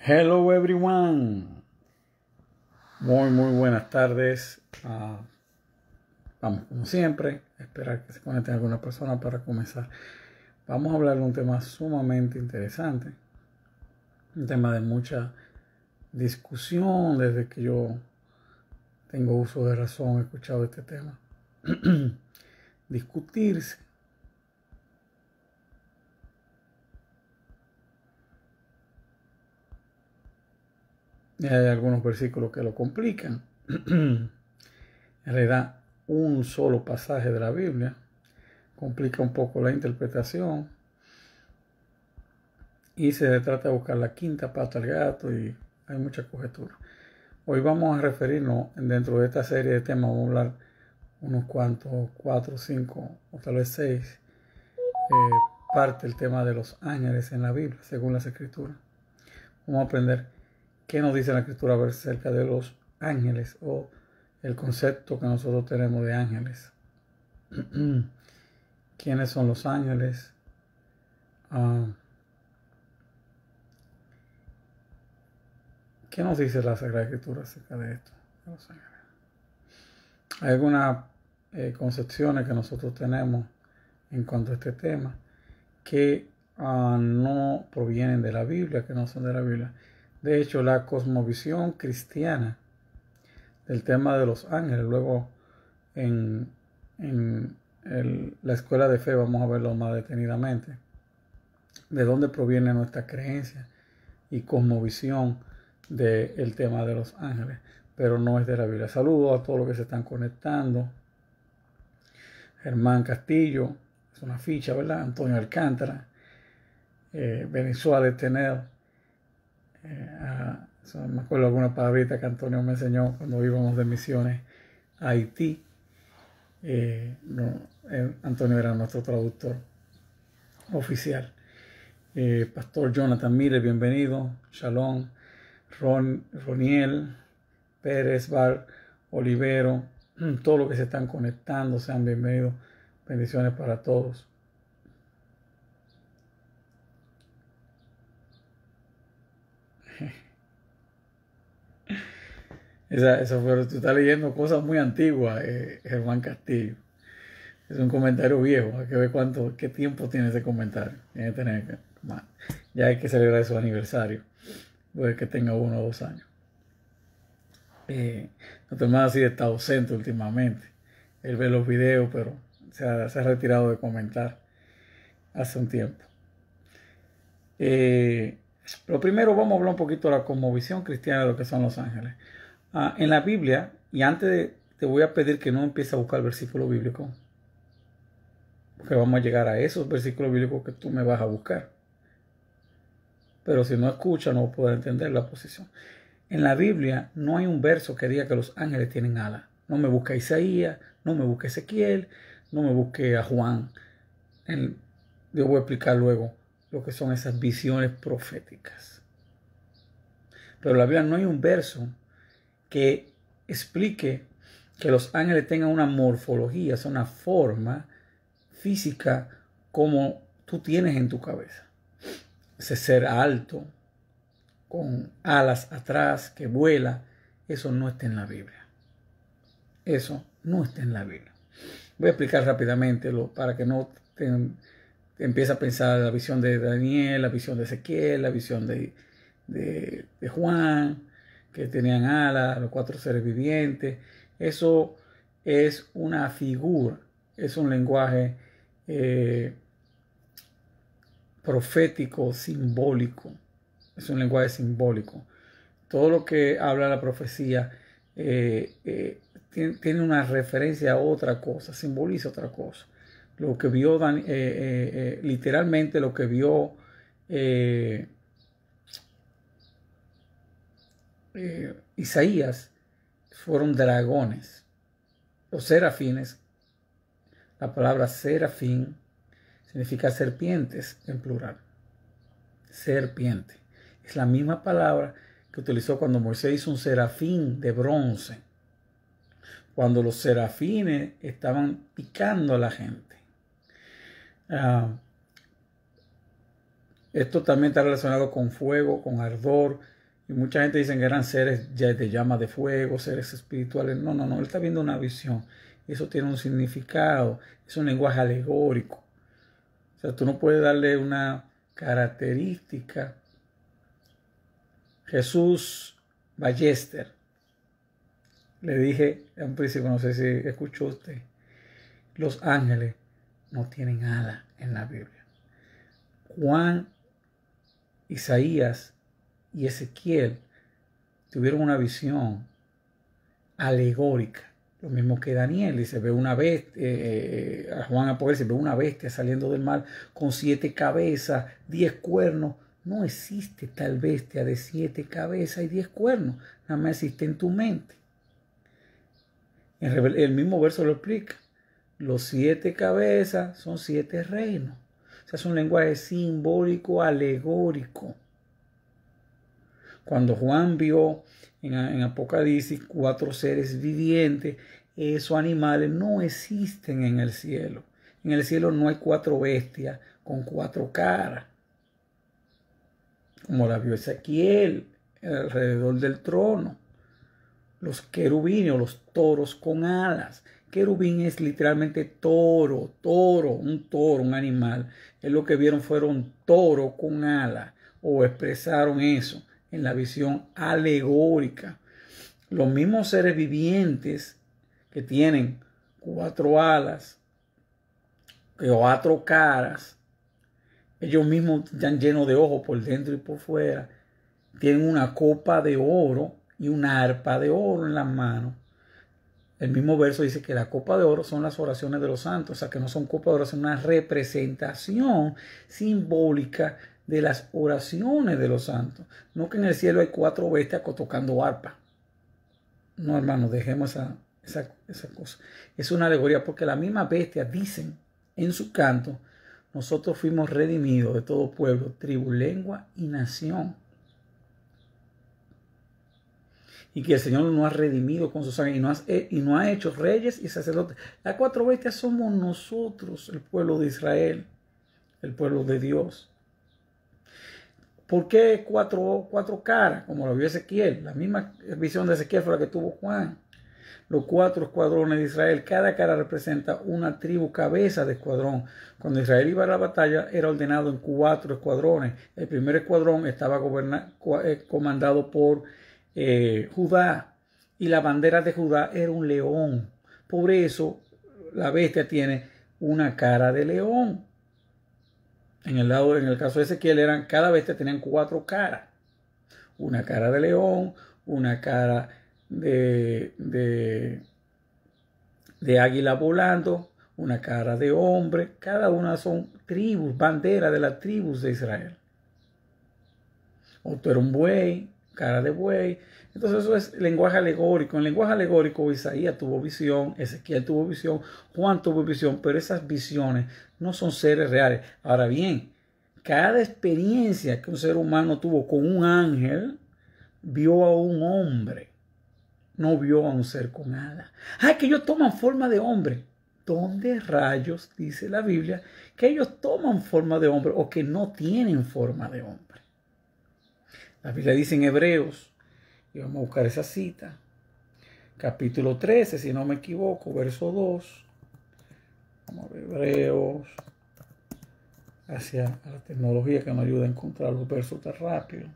Hello everyone. Muy, muy buenas tardes. Ah, vamos, como siempre, esperar que se conecten alguna persona para comenzar. Vamos a hablar de un tema sumamente interesante. Un tema de mucha discusión desde que yo tengo uso de razón, he escuchado este tema. Discutirse Hay algunos versículos que lo complican. en realidad, un solo pasaje de la Biblia complica un poco la interpretación. Y se trata de buscar la quinta pata al gato y hay mucha conjetura. Hoy vamos a referirnos dentro de esta serie de temas, vamos a hablar unos cuantos, cuatro, cinco o tal vez seis, eh, parte el tema de los ángeles en la Biblia, según las escrituras. Vamos a aprender qué nos dice la escritura acerca de los ángeles o el concepto que nosotros tenemos de ángeles. ¿Quiénes son los ángeles? Ah, ¿Qué nos dice la Sagrada Escritura acerca de esto? Hay algunas eh, concepciones que nosotros tenemos en cuanto a este tema que ah, no provienen de la Biblia, que no son de la Biblia. De hecho, la cosmovisión cristiana del tema de los ángeles, luego en, la escuela de fe vamos a verlo más detenidamente, de dónde proviene nuestra creencia y cosmovisión del tema de los ángeles, pero no es de la Biblia. Saludos a todos los que se están conectando. Germán Castillo, es una ficha, ¿verdad? Antonio Alcántara, eh, Venezuela Venezuela Tenedo. Eh, ah, me acuerdo alguna palabrita que Antonio me enseñó cuando íbamos de misiones a Haití. Eh, eh, Antonio era nuestro traductor oficial. Pastor Jonathan Mire, bienvenido. Shalom. Ron, Roniel, Pérez, Bar, Olivero, todos los que se están conectando, sean bienvenidos. Bendiciones para todos. Esa, esa fue, tú estás leyendo cosas muy antiguas, eh, Germán Castillo. Es un comentario viejo, hay que ver cuánto, qué tiempo tiene ese comentario. Tiene tener, ya hay que celebrar su aniversario, puede que tenga uno o dos años. Eh, nuestro hermano así está ausente últimamente. Él ve los videos, pero se ha, retirado de comentar hace un tiempo. Eh, lo primero, vamos a hablar un poquito de la conmovisión cristiana de lo que son los ángeles. Ah, en la Biblia, y antes de, te voy a pedir que no empieces a buscar el versículo bíblico, porque vamos a llegar a esos versículos bíblicos que tú me vas a buscar. Pero si no escucha no poder entender la posición. En la Biblia no hay un verso que diga que los ángeles tienen alas. No me busca a Isaías, no me busque a Ezequiel, no me busque a Juan. yo voy a explicar luego lo que son esas visiones proféticas. Pero la Biblia no hay un verso que explique que los ángeles tengan una morfología, una forma física como tú tienes en tu cabeza. Ese ser alto, con alas atrás, que vuela, eso no está en la Biblia. Eso no está en la Biblia. Voy a explicar rápidamente lo, para que no te, empiece a pensar la visión de Daniel, la visión de Ezequiel, la visión de Juan, que tenían alas, los cuatro seres vivientes. Eso es una figura, es un lenguaje eh, profético, simbólico. Es un lenguaje simbólico. Todo lo que habla la profecía eh, eh, tiene, tiene, una referencia a otra cosa, simboliza otra cosa. Lo que vio, literalmente lo que vio Eh, Isaías fueron dragones. o serafines, la palabra serafín significa serpientes en plural. Serpiente. Es la misma palabra que utilizó cuando Moisés hizo un serafín de bronce. Cuando los serafines estaban picando a la gente. Ah, esto también está relacionado con fuego, con ardor, y mucha gente dice que eran seres de llama de fuego, seres espirituales. No, no, no, él está viendo una visión. Eso tiene un significado, es un lenguaje alegórico. O sea, tú no puedes darle una característica. Jesús Ballester, le dije a un príncipe, no sé si escuchó usted, los ángeles no tienen ala en la Biblia. Juan, Isaías y Ezequiel tuvieron una visión alegórica. Lo mismo que Daniel, y se ve una bestia, eh, eh, Juan Apóstol se ve una bestia saliendo del mar con siete cabezas, diez cuernos. No existe tal bestia de siete cabezas y diez cuernos, nada más existe en tu mente. el mismo verso lo explica. Los siete cabezas son siete reinos. O sea, es un lenguaje simbólico, alegórico. Cuando Juan vio en, Apocalipsis cuatro seres vivientes, esos animales no existen en el cielo. En el cielo no hay cuatro bestias con cuatro caras, como la vio Ezequiel alrededor del trono. Los querubines o los toros con alas. Querubín es literalmente toro, toro, un toro, un animal. Es lo que vieron fueron toro con alas o expresaron eso en la visión alegórica. Los mismos seres vivientes que tienen cuatro alas, cuatro caras, ellos mismos están llenos de ojos por dentro y por fuera, tienen una copa de oro y una arpa de oro en las manos. El mismo verso dice que la copa de oro son las oraciones de los santos, o sea que no son copas de oro, son una representación simbólica de las oraciones de los santos. No que en el cielo hay cuatro bestias tocando arpa. No, hermano, dejemos esa, esa, cosa. Es una alegoría porque las mismas bestias dicen en su canto, nosotros fuimos redimidos de todo pueblo, tribu, lengua y nación. Y que el Señor nos ha redimido con su sangre y ha, eh, y nos ha hecho reyes y sacerdotes. Las cuatro bestias somos nosotros, el pueblo de Israel, el pueblo de Dios. ¿Por qué cuatro, caras? Como lo vio Ezequiel. La misma visión de Ezequiel fue la que tuvo Juan. Los cuatro escuadrones de Israel, cada cara representa una tribu cabeza de escuadrón. Cuando Israel iba a la batalla era ordenado en cuatro escuadrones. El primer escuadrón estaba eh, comandado por eh, Judá y la bandera de Judá era un león. Por eso la bestia tiene una cara de león. En el, en el caso de Ezequiel eran, cada bestia tenían cuatro caras. Una cara de león, una cara de, de, de águila volando, una cara de hombre. Cada una son tribus, banderas de las tribus de Israel. Otro era un buey, cara de buey. Entonces eso es lenguaje alegórico. En lenguaje alegórico Isaías tuvo visión, Ezequiel tuvo visión, Juan tuvo visión, pero esas visiones no son seres reales. Ahora bien, cada experiencia que un ser humano tuvo con un ángel, vio a un hombre, no vio a un ser con nada Ah, que ellos toman forma de hombre. ¿Dónde rayos dice la Biblia que ellos toman forma de hombre o que no tienen forma de hombre? La Biblia dice en Hebreos y vamos a buscar esa cita. Capítulo 13, si no me equivoco, verso 2. Vamos a ver, Hebreos. Hacia la tecnología que me ayuda a encontrar los versos tan rápido.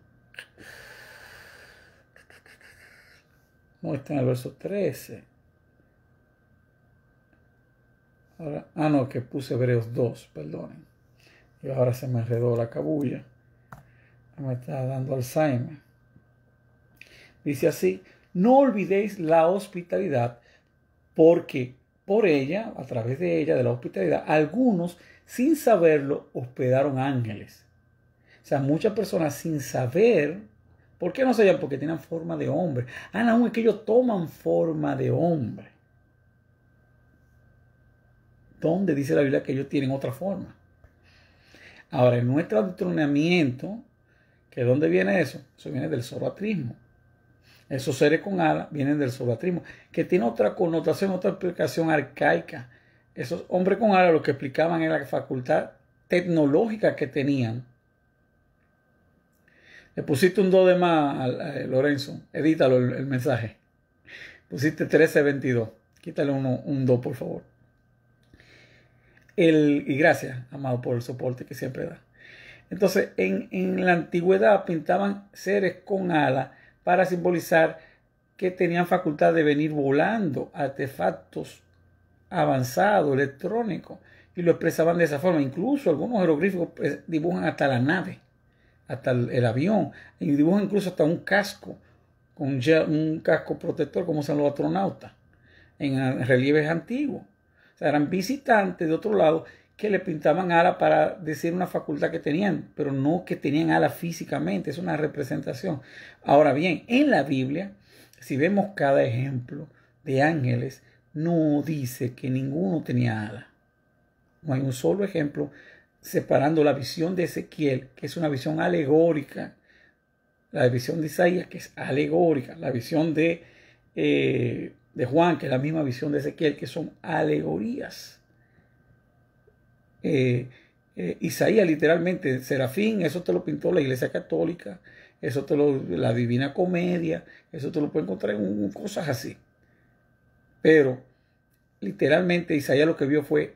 No, está en el verso 13. ah, no, que puse Hebreos 2, perdonen. Y ahora se me enredó la cabulla. Me está dando Alzheimer. Dice así, no olvidéis la hospitalidad, porque por ella, a través de ella, de la hospitalidad, algunos, sin saberlo, hospedaron ángeles. O sea, muchas personas sin saber, ¿por qué no sabían? Porque tienen forma de hombre. Ah, no, es que ellos toman forma de hombre. ¿Dónde dice la Biblia que ellos tienen otra forma? Ahora, en nuestro adoctrinamiento, ¿de dónde viene eso? Eso viene del zoroatrismo. Esos seres con alas vienen del zoroastrismo, que tiene otra connotación, otra explicación arcaica. Esos hombres con alas lo que explicaban era la facultad tecnológica que tenían. Le pusiste un do de más a, eh, Lorenzo. Edítalo el, mensaje. Pusiste 1322. Quítale uno, un do, por favor. El, y gracias, amado, por el soporte que siempre da. Entonces, en, en la antigüedad pintaban seres con alas para simbolizar que tenían facultad de venir volando artefactos avanzados, electrónicos, y lo expresaban de esa forma. Incluso algunos jeroglíficos pues, dibujan hasta la nave, hasta el, avión, y dibujan incluso hasta un casco, con un casco protector como usan los astronautas, en relieves antiguos. O sea, eran visitantes de otro lado que le pintaban ala para decir una facultad que tenían, pero no que tenían ala físicamente, es una representación. Ahora bien, en la Biblia, si vemos cada ejemplo de ángeles, no dice que ninguno tenía ala. No hay un solo ejemplo separando la visión de Ezequiel, que es una visión alegórica, la visión de Isaías, que es alegórica, la visión de, eh, de Juan, que es la misma visión de Ezequiel, que son alegorías. Eh, eh, Isaías literalmente, Serafín, eso te lo pintó la Iglesia Católica, eso te lo, la Divina Comedia, eso te lo puede encontrar en, en cosas así. Pero literalmente Isaías lo que vio fue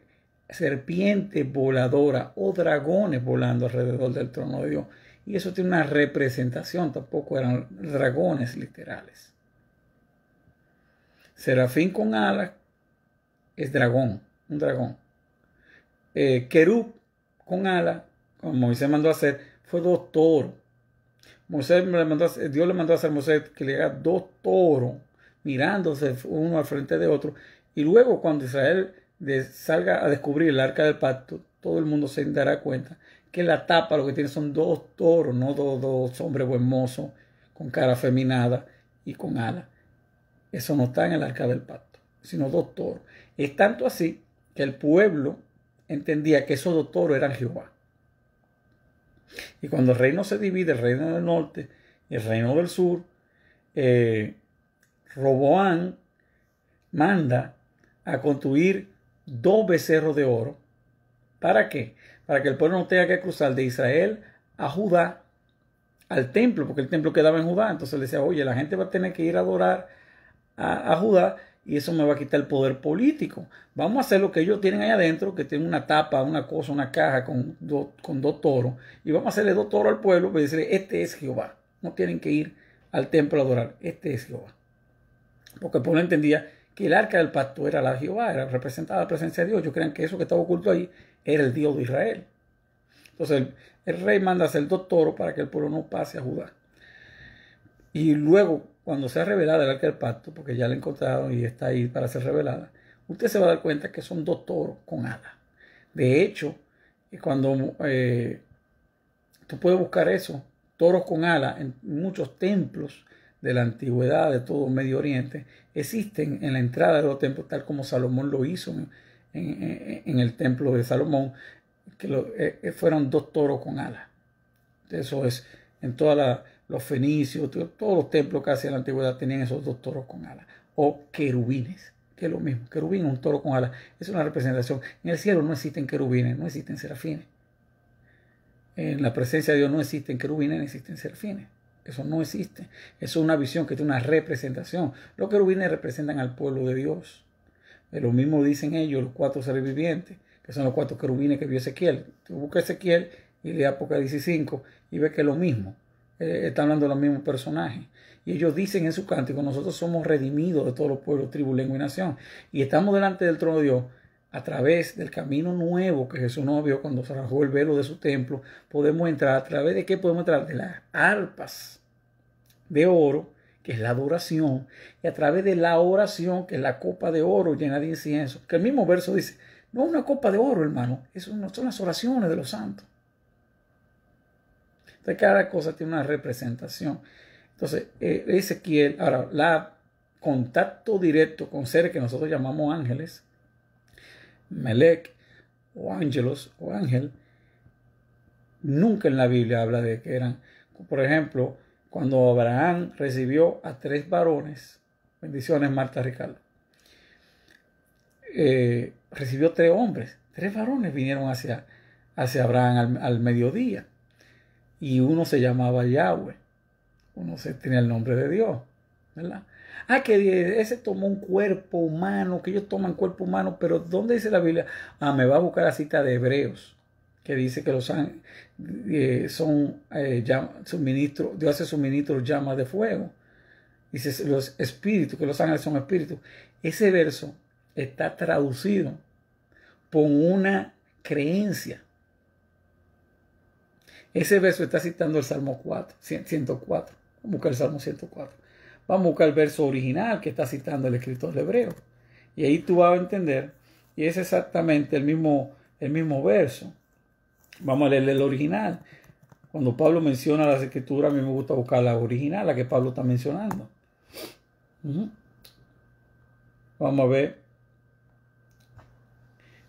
serpiente voladora o dragones volando alrededor del trono de Dios. Y eso tiene una representación, tampoco eran dragones literales. Serafín con alas es dragón, un dragón eh, con ala, como Moisés mandó hacer, fue dos toros. Moisés le mandó Dios le mandó a hacer Moisés que le haga dos toros mirándose uno al frente de otro. Y luego cuando Israel salga a descubrir el arca del pacto, todo el mundo se dará cuenta que la tapa lo que tiene son dos toros, no dos, hombres buen con cara afeminada y con ala. Eso no está en el arca del pacto, sino dos toros. Es tanto así que el pueblo entendía que esos dos toros eran Jehová. Y cuando el reino se divide, el reino del norte y el reino del sur, eh, Roboán manda a construir dos becerros de oro. ¿Para qué? Para que el pueblo no tenga que cruzar de Israel a Judá, al templo, porque el templo quedaba en Judá. Entonces le decía, oye, la gente va a tener que ir a adorar a Judá y eso me va a quitar el poder político. Vamos a hacer lo que ellos tienen ahí adentro, que tienen una tapa, una cosa, una caja con, con dos toros, y vamos a hacerle dos toros al pueblo para decirle, este es Jehová. No tienen que ir al templo a adorar, este es Jehová. Porque el pueblo entendía que el arca del pacto era la Jehová, era representada la presencia de Dios. yo creen que eso que estaba oculto ahí era el Dios de Israel. Entonces el, rey manda hacer dos toros para que el pueblo no pase a Judá. Y luego cuando sea revelada el arca del pacto, porque ya la encontraron y está ahí para ser revelada, usted se va a dar cuenta que son dos toros con alas. De hecho, eh, cuando eh, tú puedes buscar eso, toros con alas, en muchos templos de la antigüedad, de todo Medio Oriente, existen en la entrada de los templos, tal como Salomón lo hizo en, el templo de Salomón, que lo, eh, fueron dos toros con alas. Eso es en toda la los fenicios, todos los templos casi en la antigüedad tenían esos dos toros con alas, o querubines, que es lo mismo. Querubín un toro con alas, es una representación. En el cielo no existen querubines, no existen serafines. En la presencia de Dios no existen querubines, no existen serafines. Eso no existe. Eso es una visión que tiene una representación. Los querubines representan al pueblo de Dios. De lo mismo dicen ellos, los cuatro seres vivientes, que son los cuatro querubines que vio Ezequiel. Tú buscas Ezequiel y le Apocalipsis 5 y ves que es lo mismo eh, está hablando de los mismos personajes. Y ellos dicen en su cántico, nosotros somos redimidos de todos los pueblos, tribu, lengua y nación. Y estamos delante del trono de Dios a través del camino nuevo que Jesús nos vio cuando arrojó el velo de su templo. Podemos entrar a través de qué podemos entrar? De las arpas de oro, que es la adoración, y a través de la oración, que es la copa de oro llena de incienso. Que el mismo verso dice, no es una copa de oro, hermano, es son las oraciones de los santos cada cosa tiene una representación. Entonces, eh, Ezequiel, ahora, el contacto directo con seres que nosotros llamamos ángeles, melek o ángelos o ángel, nunca en la Biblia habla de que eran, por ejemplo, cuando Abraham recibió a tres varones, bendiciones Marta Ricardo, eh, recibió tres hombres, tres varones vinieron hacia, hacia Abraham al mediodía y uno se llamaba Yahweh. Uno tenía el nombre de Dios, ¿verdad? Ah, que ese tomó un cuerpo humano, que ellos toman cuerpo humano, pero ¿dónde dice la Biblia? Ah, me va a buscar la cita de Hebreos, que dice que los ángeles eh, son eh, Dios hace suministro llamas de fuego. Dice los espíritus, que los ángeles son espíritus. Ese verso está traducido por una creencia ese verso está citando el Salmo 104. Vamos a buscar el Salmo 104. Vamos a buscar el verso original que está citando el escritor hebreo. Y ahí tú vas a entender, y es exactamente el mismo, el mismo verso. Vamos a leer el original. Cuando Pablo menciona las escrituras, a mí me gusta buscar la original, la que Pablo está mencionando. Vamos a ver.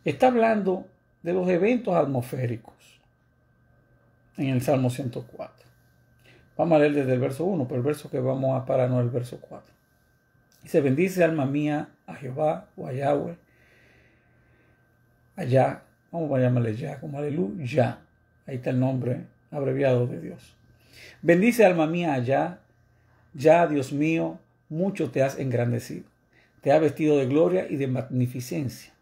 Está hablando de los eventos atmosféricos en el Salmo 104. Vamos a leer desde el verso 1, pero el verso que vamos a parar no es el verso 4. Dice, bendice alma mía a Jehová o a Yahweh, allá, vamos a llamarle ya, como aleluya. Ahí está el nombre abreviado de Dios. Bendice alma mía allá, ya Dios mío, mucho te has engrandecido. Te ha vestido de gloria y de magnificencia.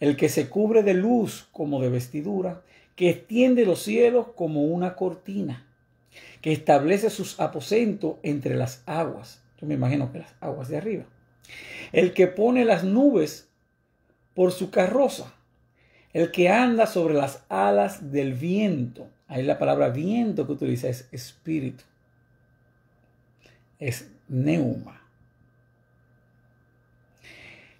El que se cubre de luz como de vestidura que extiende los cielos como una cortina, que establece sus aposentos entre las aguas. Yo me imagino que las aguas de arriba. El que pone las nubes por su carroza, el que anda sobre las alas del viento. Ahí la palabra viento que utiliza es espíritu, es neuma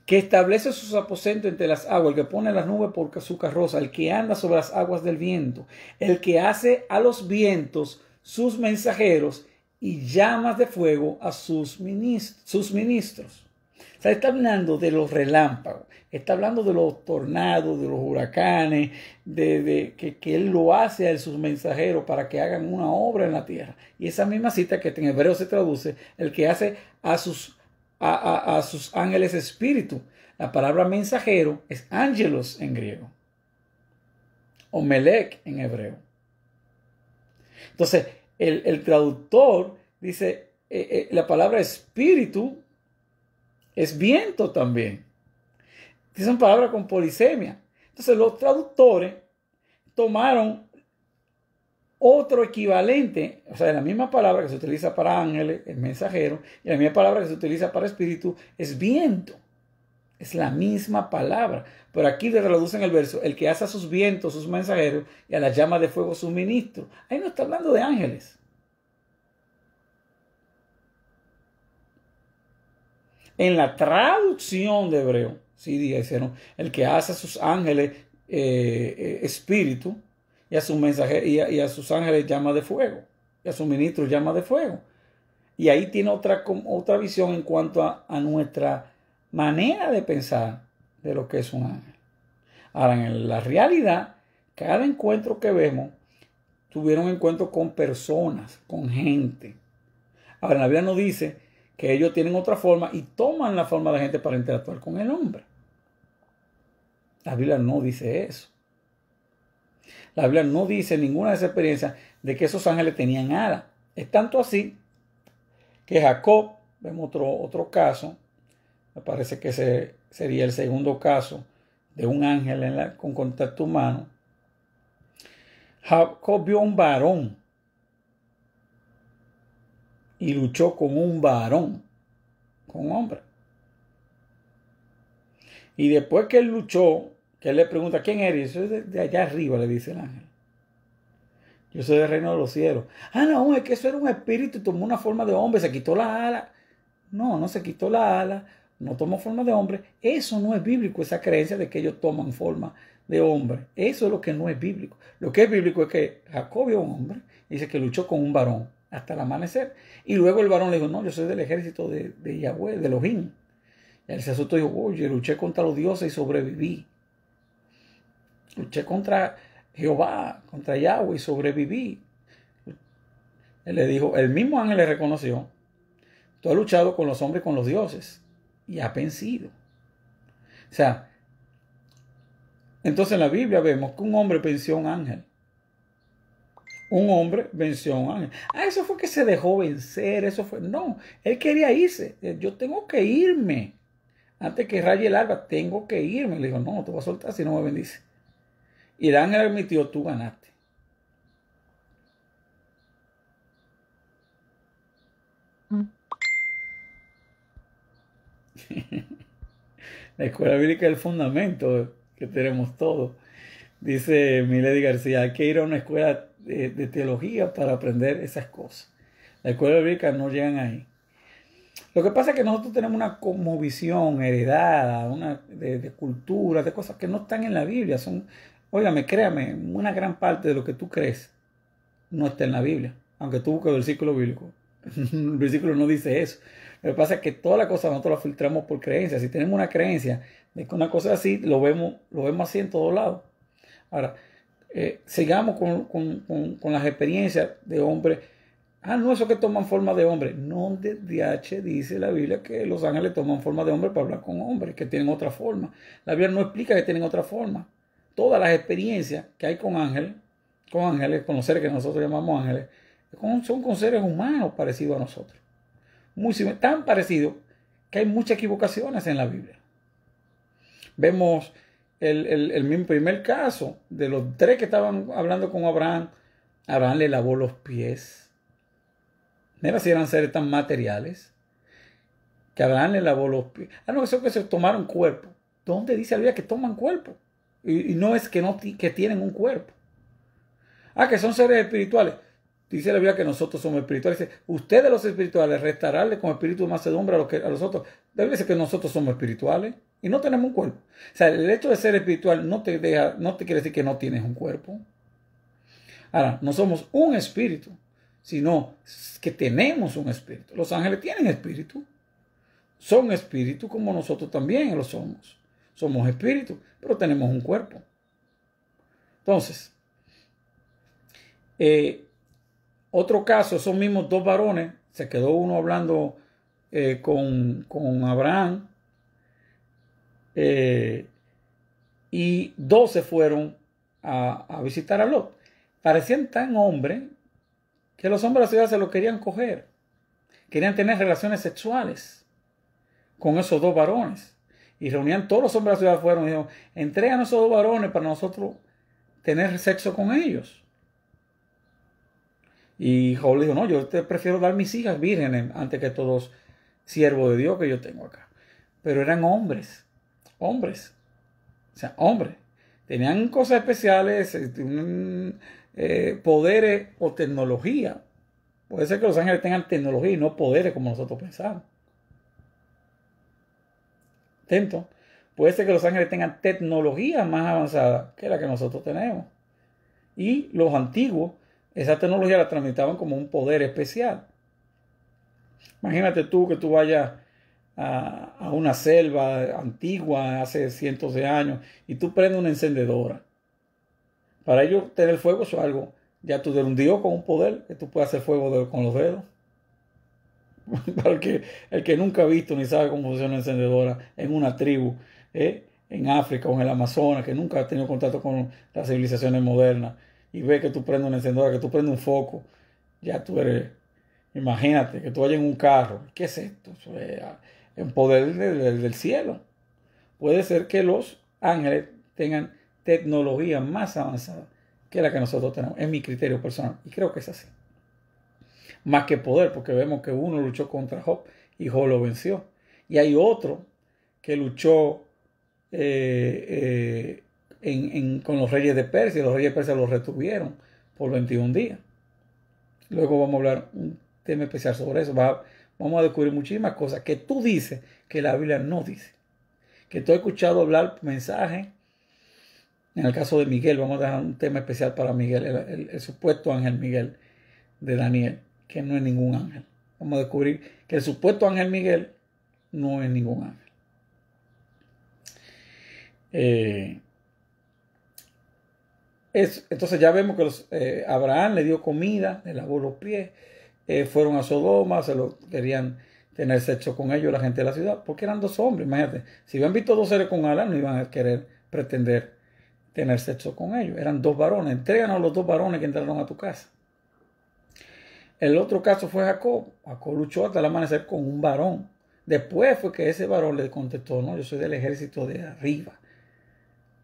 que establece sus aposentos entre las aguas, el que pone las nubes por su carroza, el que anda sobre las aguas del viento, el que hace a los vientos sus mensajeros y llamas de fuego a sus, ministros. está hablando de los relámpagos, está hablando de los tornados, de los huracanes, de, que, que, Él lo hace a sus mensajeros para que hagan una obra en la tierra. Y esa misma cita que en hebreo se traduce, el que hace a sus a, sus ángeles espíritu. La palabra mensajero es ángelos en griego o melek en hebreo. Entonces, el, traductor dice, eh, eh, la palabra espíritu es viento también. una palabra con polisemia. Entonces, los traductores tomaron otro equivalente, o sea, la misma palabra que se utiliza para ángeles, es mensajero, y la misma palabra que se utiliza para espíritu es viento. Es la misma palabra. Pero aquí le traducen el verso, el que hace a sus vientos, sus mensajeros, y a las llamas de fuego su ministro. Ahí no está hablando de ángeles. En la traducción de hebreo, sí dijeron, el que hace a sus ángeles eh, eh, espíritu, y a sus y, a, sus ángeles llama de fuego, y a sus ministros llama de fuego. Y ahí tiene otra, otra visión en cuanto a, nuestra manera de pensar de lo que es un ángel. Ahora, en la realidad, cada encuentro que vemos tuvieron encuentro con personas, con gente. Ahora, la Biblia no dice que ellos tienen otra forma y toman la forma de la gente para interactuar con el hombre. La Biblia no dice eso. La Biblia no dice ninguna de esas experiencias de que esos ángeles tenían alas. Es tanto así que Jacob, vemos otro, otro caso, me parece que ese sería el segundo caso de un ángel con contacto humano. Jacob vio a un varón y luchó con un varón, con un hombre. Y después que él luchó él le pregunta, ¿quién eres? Yo soy de, allá arriba, le dice el ángel. Yo soy del reino de los cielos. Ah, no, es que eso era un espíritu, y tomó una forma de hombre, se quitó la ala. No, no se quitó la ala, no tomó forma de hombre. Eso no es bíblico, esa creencia de que ellos toman forma de hombre. Eso es lo que no es bíblico. Lo que es bíblico es que Jacob un hombre, dice que luchó con un varón hasta el amanecer. Y luego el varón le dijo, no, yo soy del ejército de, Yahweh, de Elohim. Y él se asustó y dijo, oye, luché contra los dioses y sobreviví. Luché contra Jehová, contra Yahweh y sobreviví. Él le dijo, el mismo ángel le reconoció, tú has luchado con los hombres y con los dioses y has vencido. O sea, entonces en la Biblia vemos que un hombre venció a un ángel. Un hombre venció a un ángel. Ah, eso fue que se dejó vencer, eso fue. No, él quería irse. Eh, yo tengo que irme. Antes que raye el alba, tengo que irme. Le dijo, no, te voy a soltar si no me bendices. Irán el mi admitió, tú ganaste. Mm. La escuela bíblica es el fundamento que tenemos todos. Dice Milady García, hay que ir a una escuela de, teología para aprender esas cosas. La escuela bíblica no llegan ahí. Lo que pasa es que nosotros tenemos una visión heredada, una de, de, cultura, de cosas que no están en la Biblia, son Óigame, créame, una gran parte de lo que tú crees no está en la Biblia. Aunque tú busques versículo bíblico, el versículo no dice eso. Lo que pasa es que toda la cosa nosotros la filtramos por creencia. Si tenemos una creencia de que una cosa es así, lo vemos, lo vemos así en todos lados. Ahora, eh, sigamos con, las experiencias de hombres. Ah, no, eso que toman forma de hombre. No, de h dice la Biblia que los ángeles toman forma de hombre para hablar con hombres, que tienen otra forma. La Biblia no explica que tienen otra forma todas las experiencias que hay con ángeles, con ángeles, con los seres que nosotros llamamos ángeles, son con seres humanos parecidos a nosotros. tan parecidos que hay muchas equivocaciones en la Biblia. Vemos el, el, primer caso de los tres que estaban hablando con Abraham. Abraham le lavó los pies. era si eran seres tan materiales. Que Abraham le lavó los pies. Ah, no, eso que se tomaron cuerpo. ¿Dónde dice la Biblia que toman cuerpo? Y, no es que, no, que tienen un cuerpo. Ah, que son seres espirituales. Dice la Biblia que nosotros somos espirituales. Dice, ustedes los espirituales restaurarles con espíritu de macedumbre a los, que, a los otros. Debe ser que nosotros somos espirituales y no tenemos un cuerpo. O sea, el hecho de ser espiritual no te, deja, no te quiere decir que no tienes un cuerpo. Ahora, no somos un espíritu, sino que tenemos un espíritu. Los ángeles tienen espíritu. Son espíritu como nosotros también lo somos somos espíritus, pero tenemos un cuerpo. Entonces, eh, otro caso, esos mismos dos varones, se quedó uno hablando eh, con, Abraham, eh, y dos se fueron a, visitar a Lot. Parecían tan hombres que los hombres de la ciudad se lo querían coger. Querían tener relaciones sexuales con esos dos varones. Y reunían todos los hombres de la ciudad fueron y dijeron, a esos dos varones para nosotros tener sexo con ellos. Y Job dijo, no, yo te prefiero dar mis hijas vírgenes antes que todos siervos de Dios que yo tengo acá. Pero eran hombres, hombres, o sea, hombres. Tenían cosas especiales, eh, eh, poderes o tecnología. Puede ser que los ángeles tengan tecnología y no poderes como nosotros pensamos puede ser que los ángeles tengan tecnología más avanzada que la que nosotros tenemos. Y los antiguos, esa tecnología la transmitaban como un poder especial. Imagínate tú que tú vayas a, una selva antigua, hace cientos de años, y tú prendes una encendedora. Para ellos tener fuego es algo. Ya tú te hundió con un poder que tú puedes hacer fuego con los dedos. el que, el que nunca ha visto ni sabe cómo funciona una encendedora en una tribu, ¿eh? en África o en el Amazonas, que nunca ha tenido contacto con las civilizaciones modernas, y ve que tú prendes una encendedora, que tú prendes un foco, ya tú eres, imagínate, que tú vayas en un carro, ¿qué es esto? Ah, en poder del cielo. Puede ser que los ángeles tengan tecnología más avanzada que la que nosotros tenemos. Es mi criterio personal y creo que es así más que poder, porque vemos que uno luchó contra Job y Job lo venció. Y hay otro que luchó eh, eh, con los reyes de Persia, y los reyes de Persia lo retuvieron por 21 días. Luego vamos a hablar un tema especial sobre eso. vamos a descubrir muchísimas cosas que tú dices que la Biblia no dice. Que tú has escuchado hablar mensajes. En el caso de Miguel, vamos a dejar un tema especial para Miguel, el supuesto ángel Miguel de Daniel que no es ningún ángel. Vamos a descubrir que el supuesto ángel Miguel no es ningún ángel. Eh, es, entonces ya vemos que los, eh, Abraham le dio comida, le lavó los pies, eh, fueron a Sodoma, se lo querían tener sexo con ellos la gente de la ciudad, porque eran dos hombres, imagínate, si habían visto dos seres con alas, no iban a querer pretender tener sexo con ellos, eran dos varones, entréganos los dos varones que entraron a tu casa. El otro caso fue Jacob. Jacob luchó hasta el amanecer con un varón. Después fue que ese varón le contestó, no, yo soy del ejército de arriba,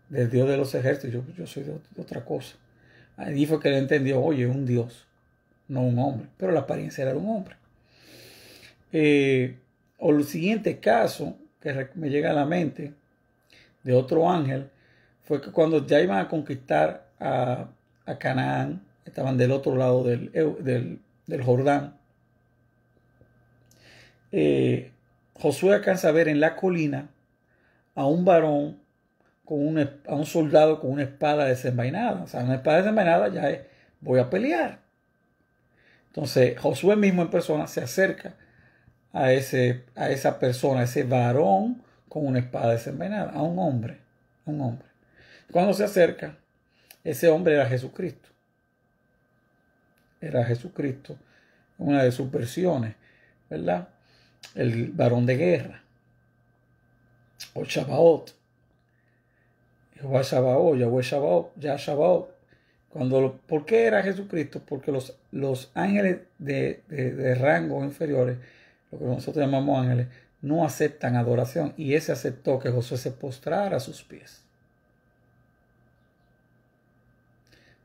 del Dios de los ejércitos, yo, soy de, otra cosa. Ahí fue que le entendió, oye, un Dios, no un hombre, pero la apariencia era de un hombre. Eh, o el siguiente caso que me llega a la mente de otro ángel fue que cuando ya iban a conquistar a, a Canaán, estaban del otro lado del del Jordán, eh, Josué alcanza a ver en la colina a un varón, con a un soldado con una espada desenvainada. O sea, una espada desenvainada ya es, voy a pelear. Entonces, Josué mismo en persona se acerca a, ese, a esa persona, a ese varón con una espada desenvainada, a un hombre, a un hombre. Cuando se acerca, ese hombre era Jesucristo era Jesucristo, una de sus versiones, ¿verdad? El varón de guerra, o Shabaot, Jehová Shabaot, Yahweh Shabaot, Yah Shabaot. Cuando, ¿Por qué era Jesucristo? Porque los, los ángeles de, de, de inferiores, lo que nosotros llamamos ángeles, no aceptan adoración y ese aceptó que José se postrara a sus pies.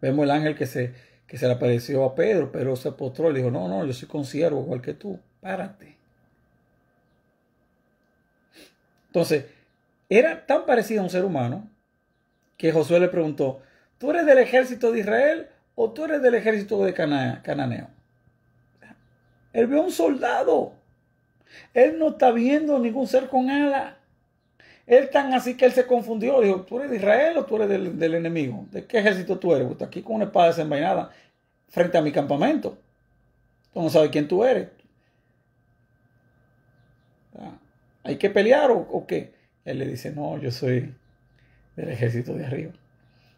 Vemos el ángel que se, que se le apareció a Pedro. pero se postró y le dijo, no, no, yo soy consiervo igual que tú, párate. Entonces, era tan parecido a un ser humano que Josué le preguntó, ¿tú eres del ejército de Israel o tú eres del ejército de Cana Cananeo? Él vio un soldado. Él no está viendo ningún ser con ala. Él tan así que él se confundió, dijo, ¿tú eres de Israel o tú eres del, enemigo? ¿De qué ejército tú eres? Estás aquí con una espada desenvainada frente a mi campamento. Tú no sabes quién tú eres. ¿Hay que pelear o, o qué? Él le dice, no, yo soy del ejército de arriba.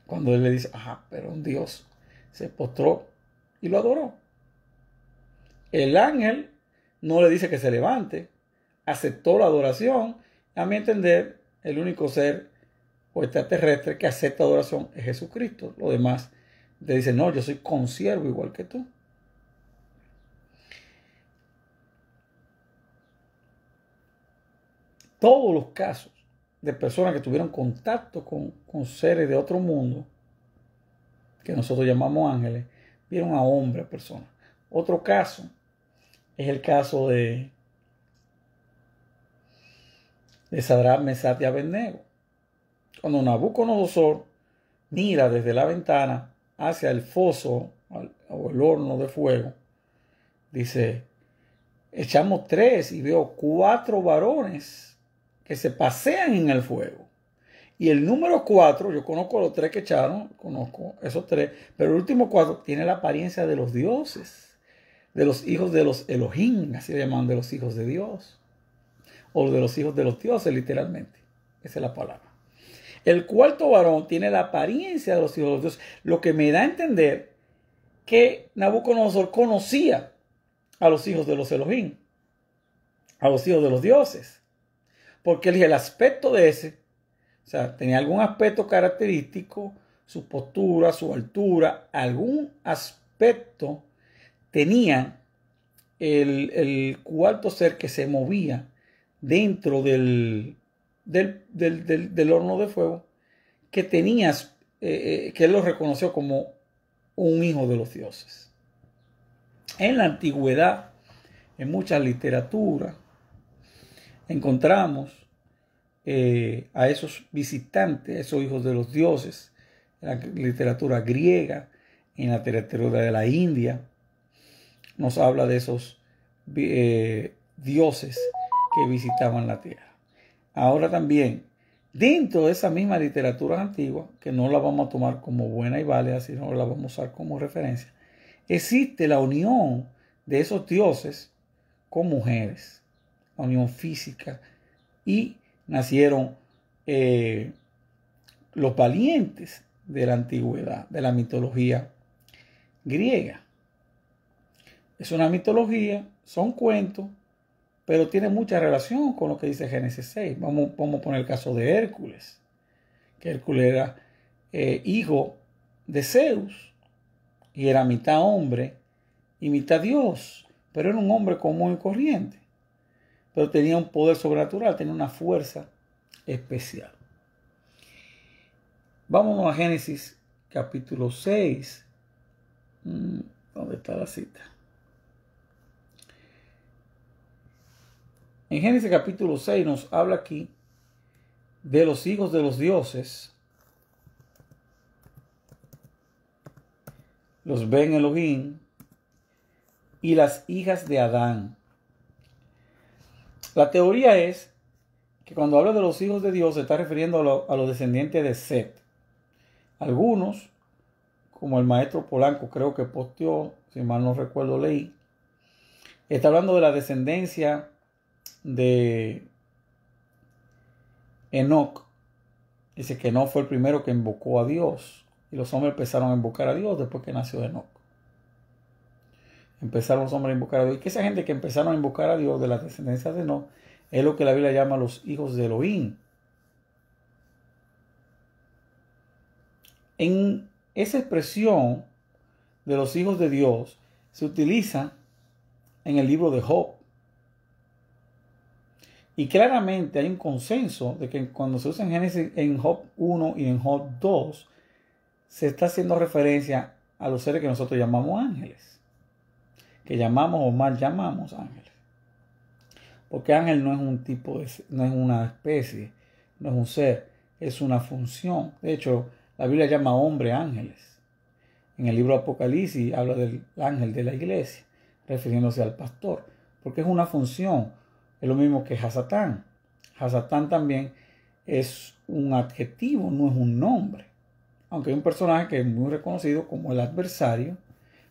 Cuando él le dice, ajá, pero un Dios se postró y lo adoró. El ángel no le dice que se levante, aceptó la adoración, a mi entender, el único ser o extraterrestre que acepta adoración es Jesucristo. Lo demás le dice, no, yo soy consiervo igual que tú. Todos los casos de personas que tuvieron contacto con, con seres de otro mundo, que nosotros llamamos ángeles, vieron a hombres, personas. Otro caso es el caso de de Sadrach, Mesat y Abednego. Cuando Nabucodonosor mira desde la ventana hacia el foso o el horno de fuego, dice, echamos tres y veo cuatro varones que se pasean en el fuego. Y el número cuatro, yo conozco los tres que echaron, conozco esos tres, pero el último cuatro tiene la apariencia de los dioses, de los hijos de los Elohim, así le llaman, de los hijos de Dios o de los hijos de los dioses, literalmente. Esa es la palabra. El cuarto varón tiene la apariencia de los hijos de los dioses, lo que me da a entender que Nabucodonosor conocía a los hijos de los Elohim, a los hijos de los dioses, porque el aspecto de ese, o sea, tenía algún aspecto característico, su postura, su altura, algún aspecto tenía el, el cuarto ser que se movía dentro del, del, del, del horno de fuego que tenías, eh, eh, que él lo reconoció como un hijo de los dioses. En la antigüedad, en mucha literatura, encontramos eh, a esos visitantes, esos hijos de los dioses, en la literatura griega, en la literatura de la India, nos habla de esos dioses que visitaban la tierra. Ahora también, dentro de esa misma literatura antigua, que no la vamos a tomar como buena y válida, sino la vamos a usar como referencia, existe la unión de esos dioses con mujeres, la unión física, y nacieron eh, los valientes de la antigüedad, de la mitología griega. Es una mitología, son cuentos pero tiene mucha relación con lo que dice Génesis 6. Vamos, vamos a poner el caso de Hércules, que Hércules era eh, hijo de Zeus y era mitad hombre y mitad Dios, pero era un hombre común y corriente, pero tenía un poder sobrenatural, tenía una fuerza especial. Vámonos a Génesis capítulo 6. Mm, ¿Dónde está la cita? En Génesis capítulo 6 nos habla aquí de los hijos de los dioses. Los Ben Elohim y las hijas de Adán. La teoría es que cuando habla de los hijos de Dios se está refiriendo a, los descendientes de Seth. Algunos, como el maestro Polanco creo que posteó, si mal no recuerdo leí, está hablando de la descendencia de Enoch, dice que no fue el primero que invocó a Dios. Y los hombres empezaron a invocar a Dios después que nació Enoch. Empezaron los hombres a invocar a Dios. Y que esa gente que empezaron a invocar a Dios de las descendencias de Enoch es lo que la Biblia llama los hijos de Elohim. En esa expresión de los hijos de Dios se utiliza en el libro de Job. Y claramente hay un consenso de que cuando se usa en Génesis en Job 1 y en Job 2, se está haciendo referencia a los seres que nosotros llamamos ángeles, que llamamos o mal llamamos ángeles. Porque ángel no es un tipo, de, no es una especie, no es un ser, es una función. De hecho, la Biblia llama hombre ángeles. En el libro Apocalipsis habla del ángel de la iglesia, refiriéndose al pastor, porque es una función es lo mismo que Hasatán. Hasatán también es un adjetivo, no es un nombre. Aunque hay un personaje que es muy reconocido como el adversario,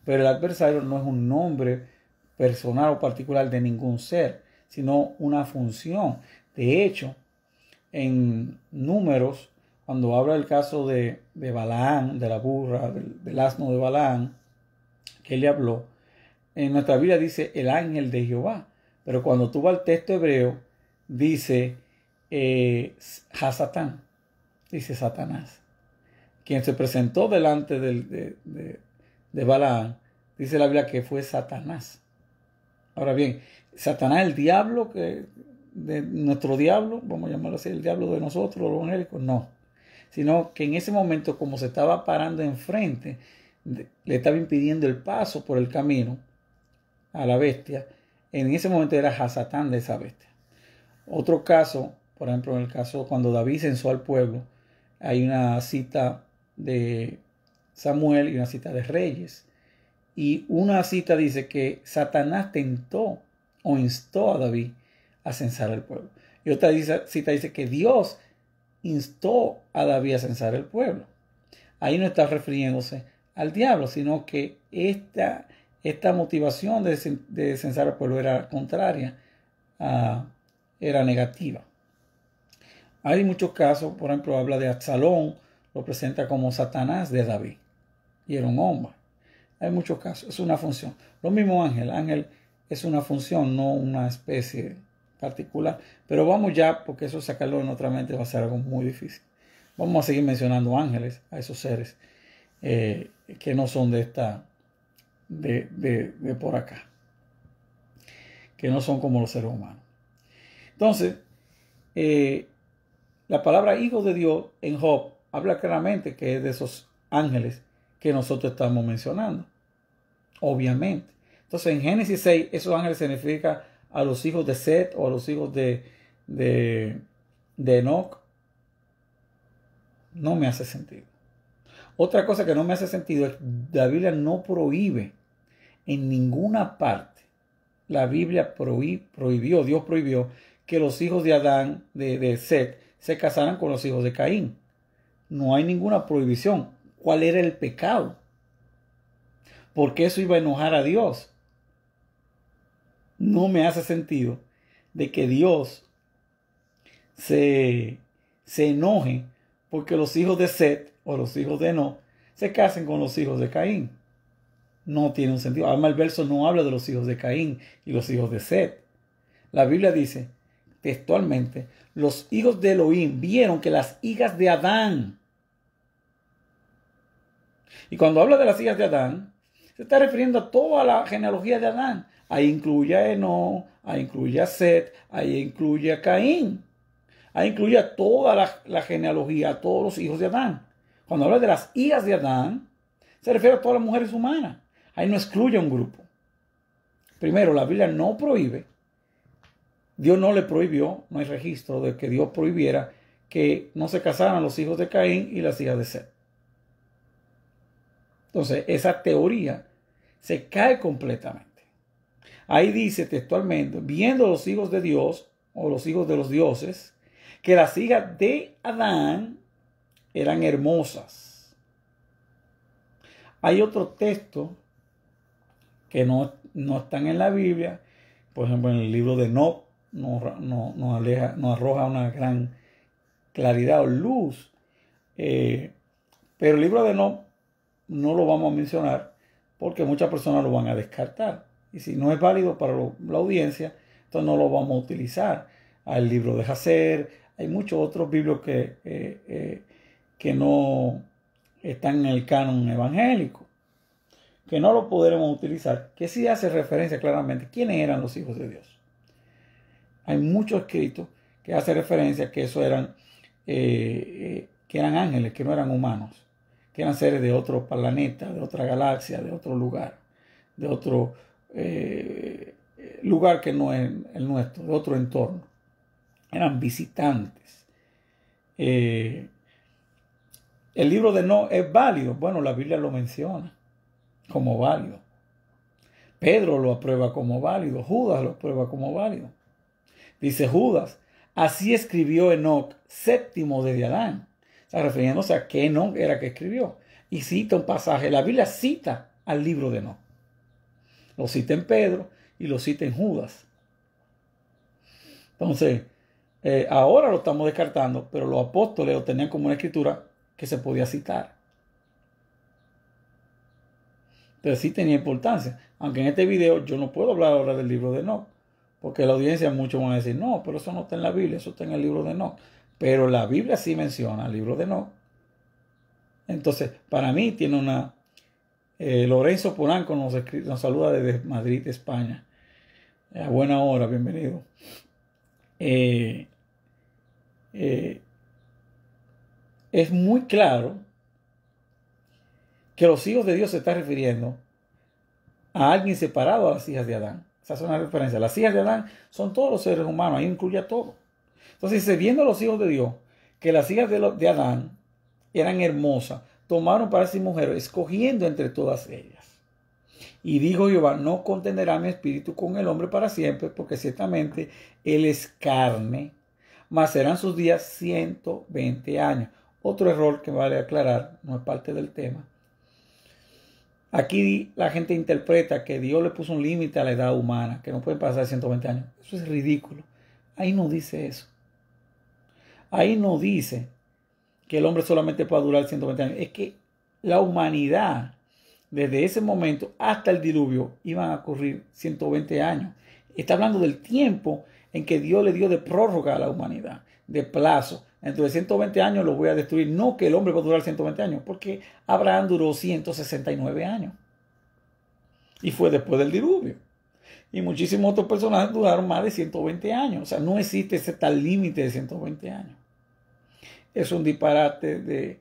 pero el adversario no es un nombre personal o particular de ningún ser, sino una función. De hecho, en números, cuando habla el caso de, de Balaán, de la burra, del, asno de Balaán, que le habló, en nuestra Biblia dice el ángel de Jehová. Pero cuando tú vas al texto hebreo, dice eh, Hasatán, dice Satanás, quien se presentó delante de, de, dice la Biblia que fue Satanás. Ahora bien, Satanás, el diablo, que, de nuestro diablo, vamos a llamarlo así, el diablo de nosotros, los angélicos? no. Sino que en ese momento, como se estaba parando enfrente, le estaba impidiendo el paso por el camino a la bestia en ese momento era Satán de esa bestia. Otro caso, por ejemplo, en el caso cuando David censó al pueblo, hay una cita de Samuel y una cita de Reyes. Y una cita dice que Satanás tentó o instó a David a censar al pueblo. Y otra cita dice que Dios instó a David a censar el pueblo. Ahí no está refiriéndose al diablo, sino que esta, esta motivación de, censar al pueblo era contraria, era negativa. Hay muchos casos, por ejemplo, habla de Absalón, lo presenta como Satanás de David, y era un hombre. Hay muchos casos, es una función. Lo mismo ángel, ángel es una función, no una especie particular. Pero vamos ya, porque eso sacarlo en otra mente va a ser algo muy difícil. Vamos a seguir mencionando ángeles, a esos seres eh, que no son de esta de, por acá, que no son como los seres humanos. Entonces, eh, la palabra hijo de Dios en Job habla claramente que es de esos ángeles que nosotros estamos mencionando, obviamente. Entonces, en Génesis 6, esos ángeles significa a los hijos de Seth o a los hijos de, de, de Enoch. No me hace sentido. Otra cosa que no me hace sentido es que la Biblia no prohíbe en ninguna parte la Biblia prohibió, Dios prohibió que los hijos de Adán, de, de Seth, se casaran con los hijos de Caín. No hay ninguna prohibición. ¿Cuál era el pecado? Porque eso iba a enojar a Dios. No me hace sentido de que Dios se, se enoje porque los hijos de Set o los hijos de No se casen con los hijos de Caín no tiene un sentido. Además, el verso no habla de los hijos de Caín y los hijos de Seth. La Biblia dice textualmente, los hijos de Elohim vieron que las hijas de Adán, y cuando habla de las hijas de Adán, se está refiriendo a toda la genealogía de Adán. Ahí incluye a Eno, ahí incluye a Seth, ahí incluye a Caín. Ahí incluye a toda la, la, genealogía, a todos los hijos de Adán. Cuando habla de las hijas de Adán, se refiere a todas las mujeres humanas ahí no excluye a un grupo. Primero, la Biblia no prohíbe, Dios no le prohibió, no hay registro de que Dios prohibiera que no se casaran los hijos de Caín y las hijas de Seth. Entonces, esa teoría se cae completamente. Ahí dice textualmente, viendo los hijos de Dios o los hijos de los dioses, que las hijas de Adán eran hermosas. Hay otro texto que no, no están en la Biblia. Por ejemplo, en el libro de No nos, arroja una gran claridad o luz. Eh, pero el libro de No no lo vamos a mencionar porque muchas personas lo van a descartar. Y si no es válido para la audiencia, entonces no lo vamos a utilizar. Hay el libro de Hacer, hay muchos otros libros que, eh, eh, que no están en el canon evangélico que no lo podremos utilizar, que sí hace referencia claramente quiénes eran los hijos de Dios. Hay mucho escrito que hace referencia que eso eran, eh, eh, que eran ángeles, que no eran humanos, que eran seres de otro planeta, de otra galaxia, de otro lugar, de otro eh, lugar que no es el nuestro, de otro entorno. Eran visitantes. el libro de No es válido. Bueno, la Biblia lo menciona como válido. Pedro lo aprueba como válido, Judas lo aprueba como válido. Dice Judas, así escribió Enoch, séptimo de Adán. Está refiriéndose a que Enoch era que escribió. Y cita un pasaje, la Biblia cita al libro de Enoch. Lo cita en Pedro y lo cita en Judas. Entonces, eh, ahora lo estamos descartando, pero los apóstoles lo tenían como una escritura que se podía citar. pero sí tenía importancia. Aunque en este video yo no puedo hablar ahora del libro de Enoch, porque la audiencia muchos van a decir, no, pero eso no está en la Biblia, eso está en el libro de Enoch. Pero la Biblia sí menciona el libro de Enoch. Entonces, para mí tiene una... Eh, Lorenzo Polanco nos, nos, saluda desde Madrid, España. A buena hora, bienvenido. Eh, eh, es muy claro que los hijos de Dios se está refiriendo a alguien separado a las hijas de Adán. Esa es una referencia. Las hijas de Adán son todos los seres humanos, ahí incluye a todos. Entonces, se viendo a los hijos de Dios, que las hijas de, de Adán eran hermosas, tomaron para sí mujeres, escogiendo entre todas ellas. Y dijo Jehová, no contenderá mi espíritu con el hombre para siempre, porque ciertamente él es carne, mas serán sus días 120 años. Otro error que vale aclarar, no es parte del tema, Aquí la gente interpreta que Dios le puso un límite a la edad humana, que no pueden pasar 120 años. Eso es ridículo. Ahí no dice eso. Ahí no dice que el hombre solamente pueda durar 120 años. Es que la humanidad, desde ese momento hasta el diluvio, iban a ocurrir 120 años. Está hablando del tiempo en que Dios le dio de prórroga a la humanidad, de plazo dentro de 120 años lo voy a destruir. No que el hombre va a durar 120 años, porque Abraham duró 169 años. Y fue después del diluvio. Y muchísimos otros personajes duraron más de 120 años. O sea, no existe ese tal límite de 120 años. Es un disparate de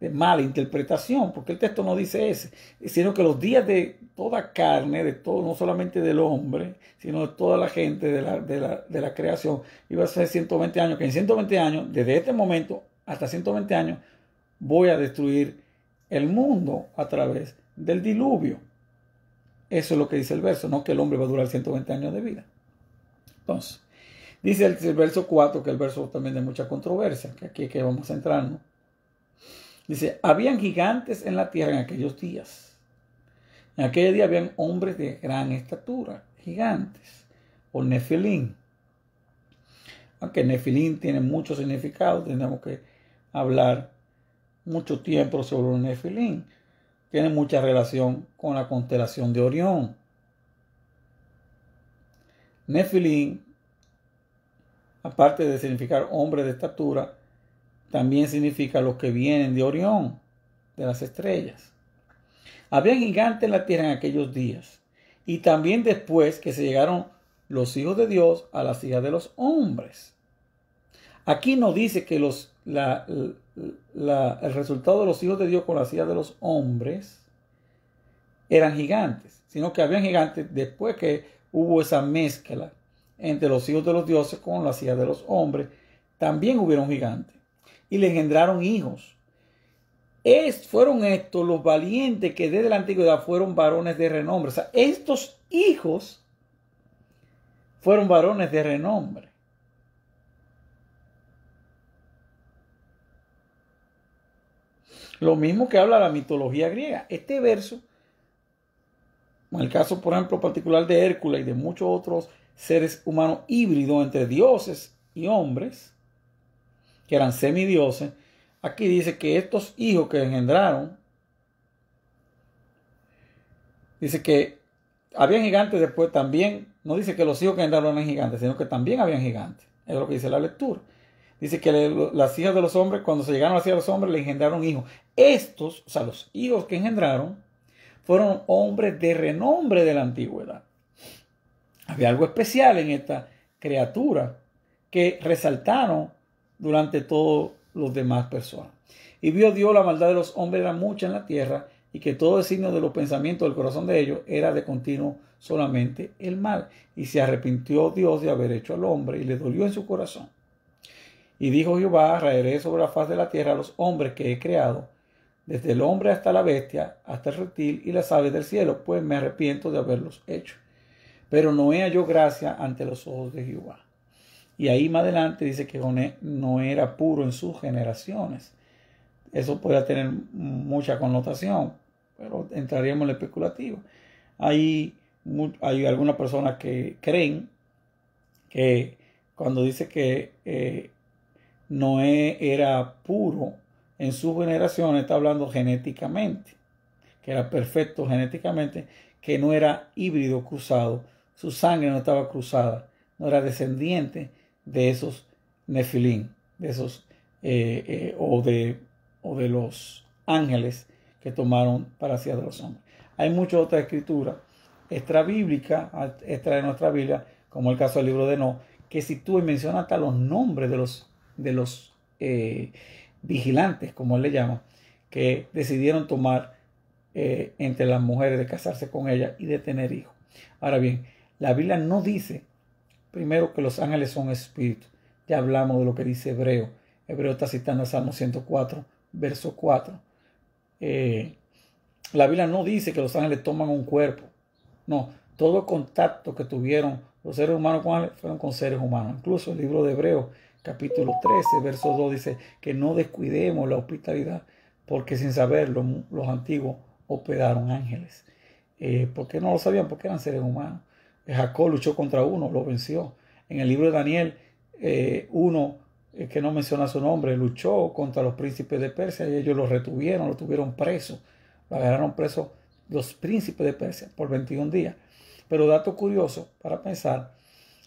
de mala interpretación, porque el texto no dice ese sino que los días de toda carne, de todo, no solamente del hombre, sino de toda la gente de la, de la, creación, iba a ser 120 años, que en 120 años, desde este momento hasta 120 años, voy a destruir el mundo a través del diluvio. Eso es lo que dice el verso, no que el hombre va a durar 120 años de vida. Entonces, dice el, verso 4, que es el verso también de mucha controversia, que aquí es que vamos a centrarnos Dice, habían gigantes en la tierra en aquellos días. En aquel día habían hombres de gran estatura, gigantes, o nefilín. Aunque nefilín tiene mucho significado, tenemos que hablar mucho tiempo sobre un nefilín. Tiene mucha relación con la constelación de Orión. Nefilín, aparte de significar hombre de estatura, también significa los que vienen de Orión, de las estrellas. Había gigantes en la tierra en aquellos días, y también después que se llegaron los hijos de Dios a la hijas de los hombres. Aquí no dice que los, el resultado de los hijos de Dios con la hijas de los hombres eran gigantes, sino que habían gigantes después que hubo esa mezcla entre los hijos de los dioses con la hijas de los hombres, también hubieron gigantes y le engendraron hijos. Es, fueron estos los valientes que desde la antigüedad fueron varones de renombre. O sea, estos hijos fueron varones de renombre. Lo mismo que habla la mitología griega. Este verso, en el caso, por ejemplo, particular de Hércules y de muchos otros seres humanos híbridos entre dioses y hombres, que eran semidioses, aquí dice que estos hijos que engendraron, dice que habían gigantes después también, no dice que los hijos que engendraron eran gigantes, sino que también habían gigantes, es lo que dice la lectura. Dice que las hijas de los hombres, cuando se llegaron hacia los hombres, le engendraron hijos. Estos, o sea, los hijos que engendraron, fueron hombres de renombre de la antigüedad. Había algo especial en esta criatura que resaltaron durante todos los demás personas. Y vio Dios la maldad de los hombres era mucha en la tierra y que todo el signo de los pensamientos del corazón de ellos era de continuo solamente el mal. Y se arrepintió Dios de haber hecho al hombre y le dolió en su corazón. Y dijo Jehová, raeré sobre la faz de la tierra a los hombres que he creado, desde el hombre hasta la bestia, hasta el reptil y las aves del cielo, pues me arrepiento de haberlos hecho. Pero no he yo gracia ante los ojos de Jehová. Y ahí más adelante dice que Noé no era puro en sus generaciones. Eso puede tener mucha connotación, pero entraríamos en la especulativo. Hay, hay algunas personas que creen que cuando dice que eh, Noé era puro en sus generaciones, está hablando genéticamente, que era perfecto genéticamente, que no era híbrido cruzado, su sangre no estaba cruzada, no era descendiente de esos nefilín, de esos, eh, eh, o, de, o de los ángeles que tomaron para hacer de los hombres. Hay muchas otras escrituras extrabíblicas, extra de nuestra Biblia, como el caso del libro de No, que sitúa y menciona hasta los nombres de los, de los eh, vigilantes, como él le llama, que decidieron tomar entre las mujeres de casarse con ellas y de tener hijos. Ahora bien, la Biblia no dice Primero que los ángeles son espíritus. Ya hablamos de lo que dice Hebreo. Hebreo está citando Salmo 104, verso 4. Eh, la Biblia no dice que los ángeles toman un cuerpo. No, todo contacto que tuvieron los seres humanos con fueron con seres humanos. Incluso el libro de Hebreo, capítulo 13, verso 2, dice que no descuidemos la hospitalidad, porque sin saberlo los antiguos hospedaron ángeles. Eh, ¿Por qué no lo sabían? Porque eran seres humanos. Jacob luchó contra uno, lo venció. En el libro de Daniel, eh, uno eh, que no menciona su nombre, luchó contra los príncipes de Persia y ellos lo retuvieron, lo tuvieron preso, lo agarraron preso los príncipes de Persia por 21 días. Pero dato curioso para pensar,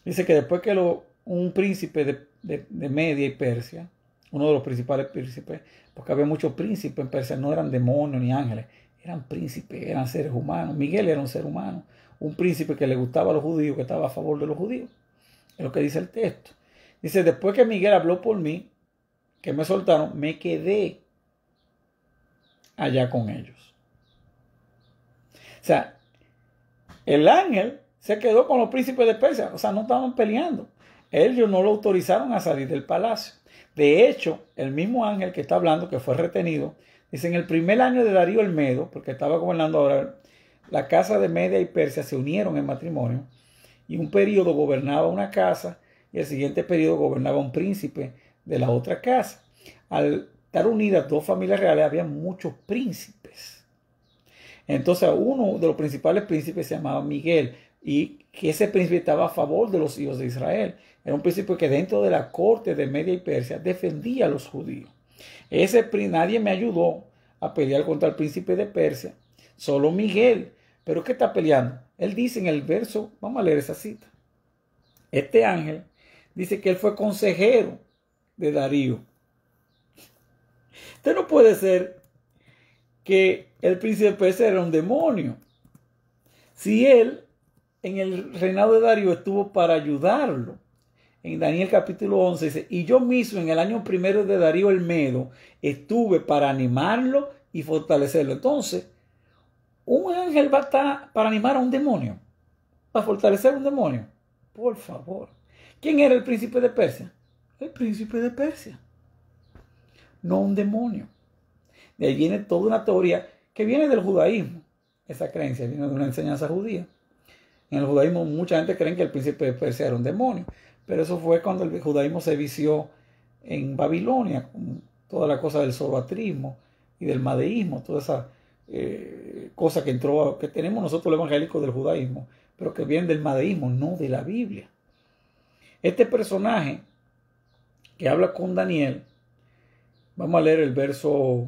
dice que después que lo, un príncipe de Media y Persia, uno de los principales príncipes, porque había muchos príncipes en Persia, no eran demonios ni ángeles, eran príncipes, eran seres humanos. Miguel era un ser humano, un príncipe que le gustaba a los judíos, que estaba a favor de los judíos. Es lo que dice el texto. Dice, después que Miguel habló por mí, que me soltaron, me quedé allá con ellos. O sea, el ángel se quedó con los príncipes de Persia, o sea, no estaban peleando. Ellos no lo autorizaron a salir del palacio. De hecho, el mismo ángel que está hablando, que fue retenido, dice, en el primer año de Darío el Medo, porque estaba gobernando ahora la casa de Media y Persia se unieron en matrimonio y un periodo gobernaba una casa y el siguiente periodo gobernaba un príncipe de la otra casa. Al estar unidas dos familias reales había muchos príncipes. Entonces uno de los principales príncipes se llamaba Miguel y que ese príncipe estaba a favor de los hijos de Israel. Era un príncipe que dentro de la corte de Media y Persia defendía a los judíos. Ese nadie me ayudó a pelear contra el príncipe de Persia, solo Miguel pero ¿qué está peleando? Él dice en el verso, vamos a leer esa cita. Este ángel dice que él fue consejero de Darío. Usted no puede ser que el príncipe ese era un demonio. Si él en el reinado de Darío estuvo para ayudarlo. En Daniel capítulo 11 dice, y yo mismo en el año primero de Darío el Medo estuve para animarlo y fortalecerlo. Entonces, un ángel va a estar para animar a un demonio, para fortalecer a un demonio. Por favor. ¿Quién era el príncipe de Persia? El príncipe de Persia. No un demonio. De ahí viene toda una teoría que viene del judaísmo. Esa creencia viene de una enseñanza judía. En el judaísmo mucha gente cree que el príncipe de Persia era un demonio, pero eso fue cuando el judaísmo se vició en Babilonia, con toda la cosa del zoroatrismo y del madeísmo, toda esa eh, cosa que entró, que tenemos nosotros los evangélicos del judaísmo, pero que viene del madeísmo, no de la Biblia. Este personaje que habla con Daniel, vamos a leer el verso,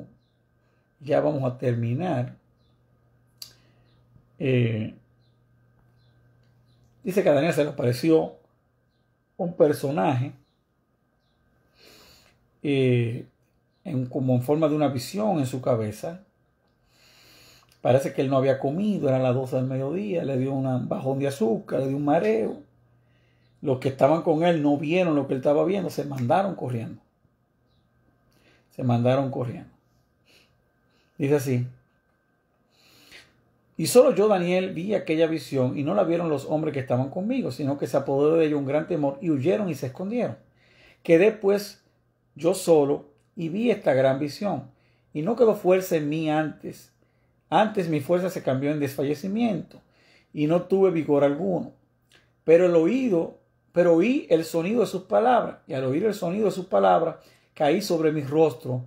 ya vamos a terminar. Eh, dice que a Daniel se le apareció un personaje eh, como en forma de una visión en su cabeza, Parece que él no había comido, eran las 12 del mediodía, le dio un bajón de azúcar, le dio un mareo. Los que estaban con él no vieron lo que él estaba viendo, se mandaron corriendo. Se mandaron corriendo. Dice así. Y solo yo, Daniel, vi aquella visión y no la vieron los hombres que estaban conmigo, sino que se apoderó de ellos un gran temor y huyeron y se escondieron. Quedé pues yo solo y vi esta gran visión. Y no quedó fuerza en mí antes antes mi fuerza se cambió en desfallecimiento y no tuve vigor alguno. Pero el oído, pero oí el sonido de sus palabras y al oír el sonido de sus palabras caí sobre mi rostro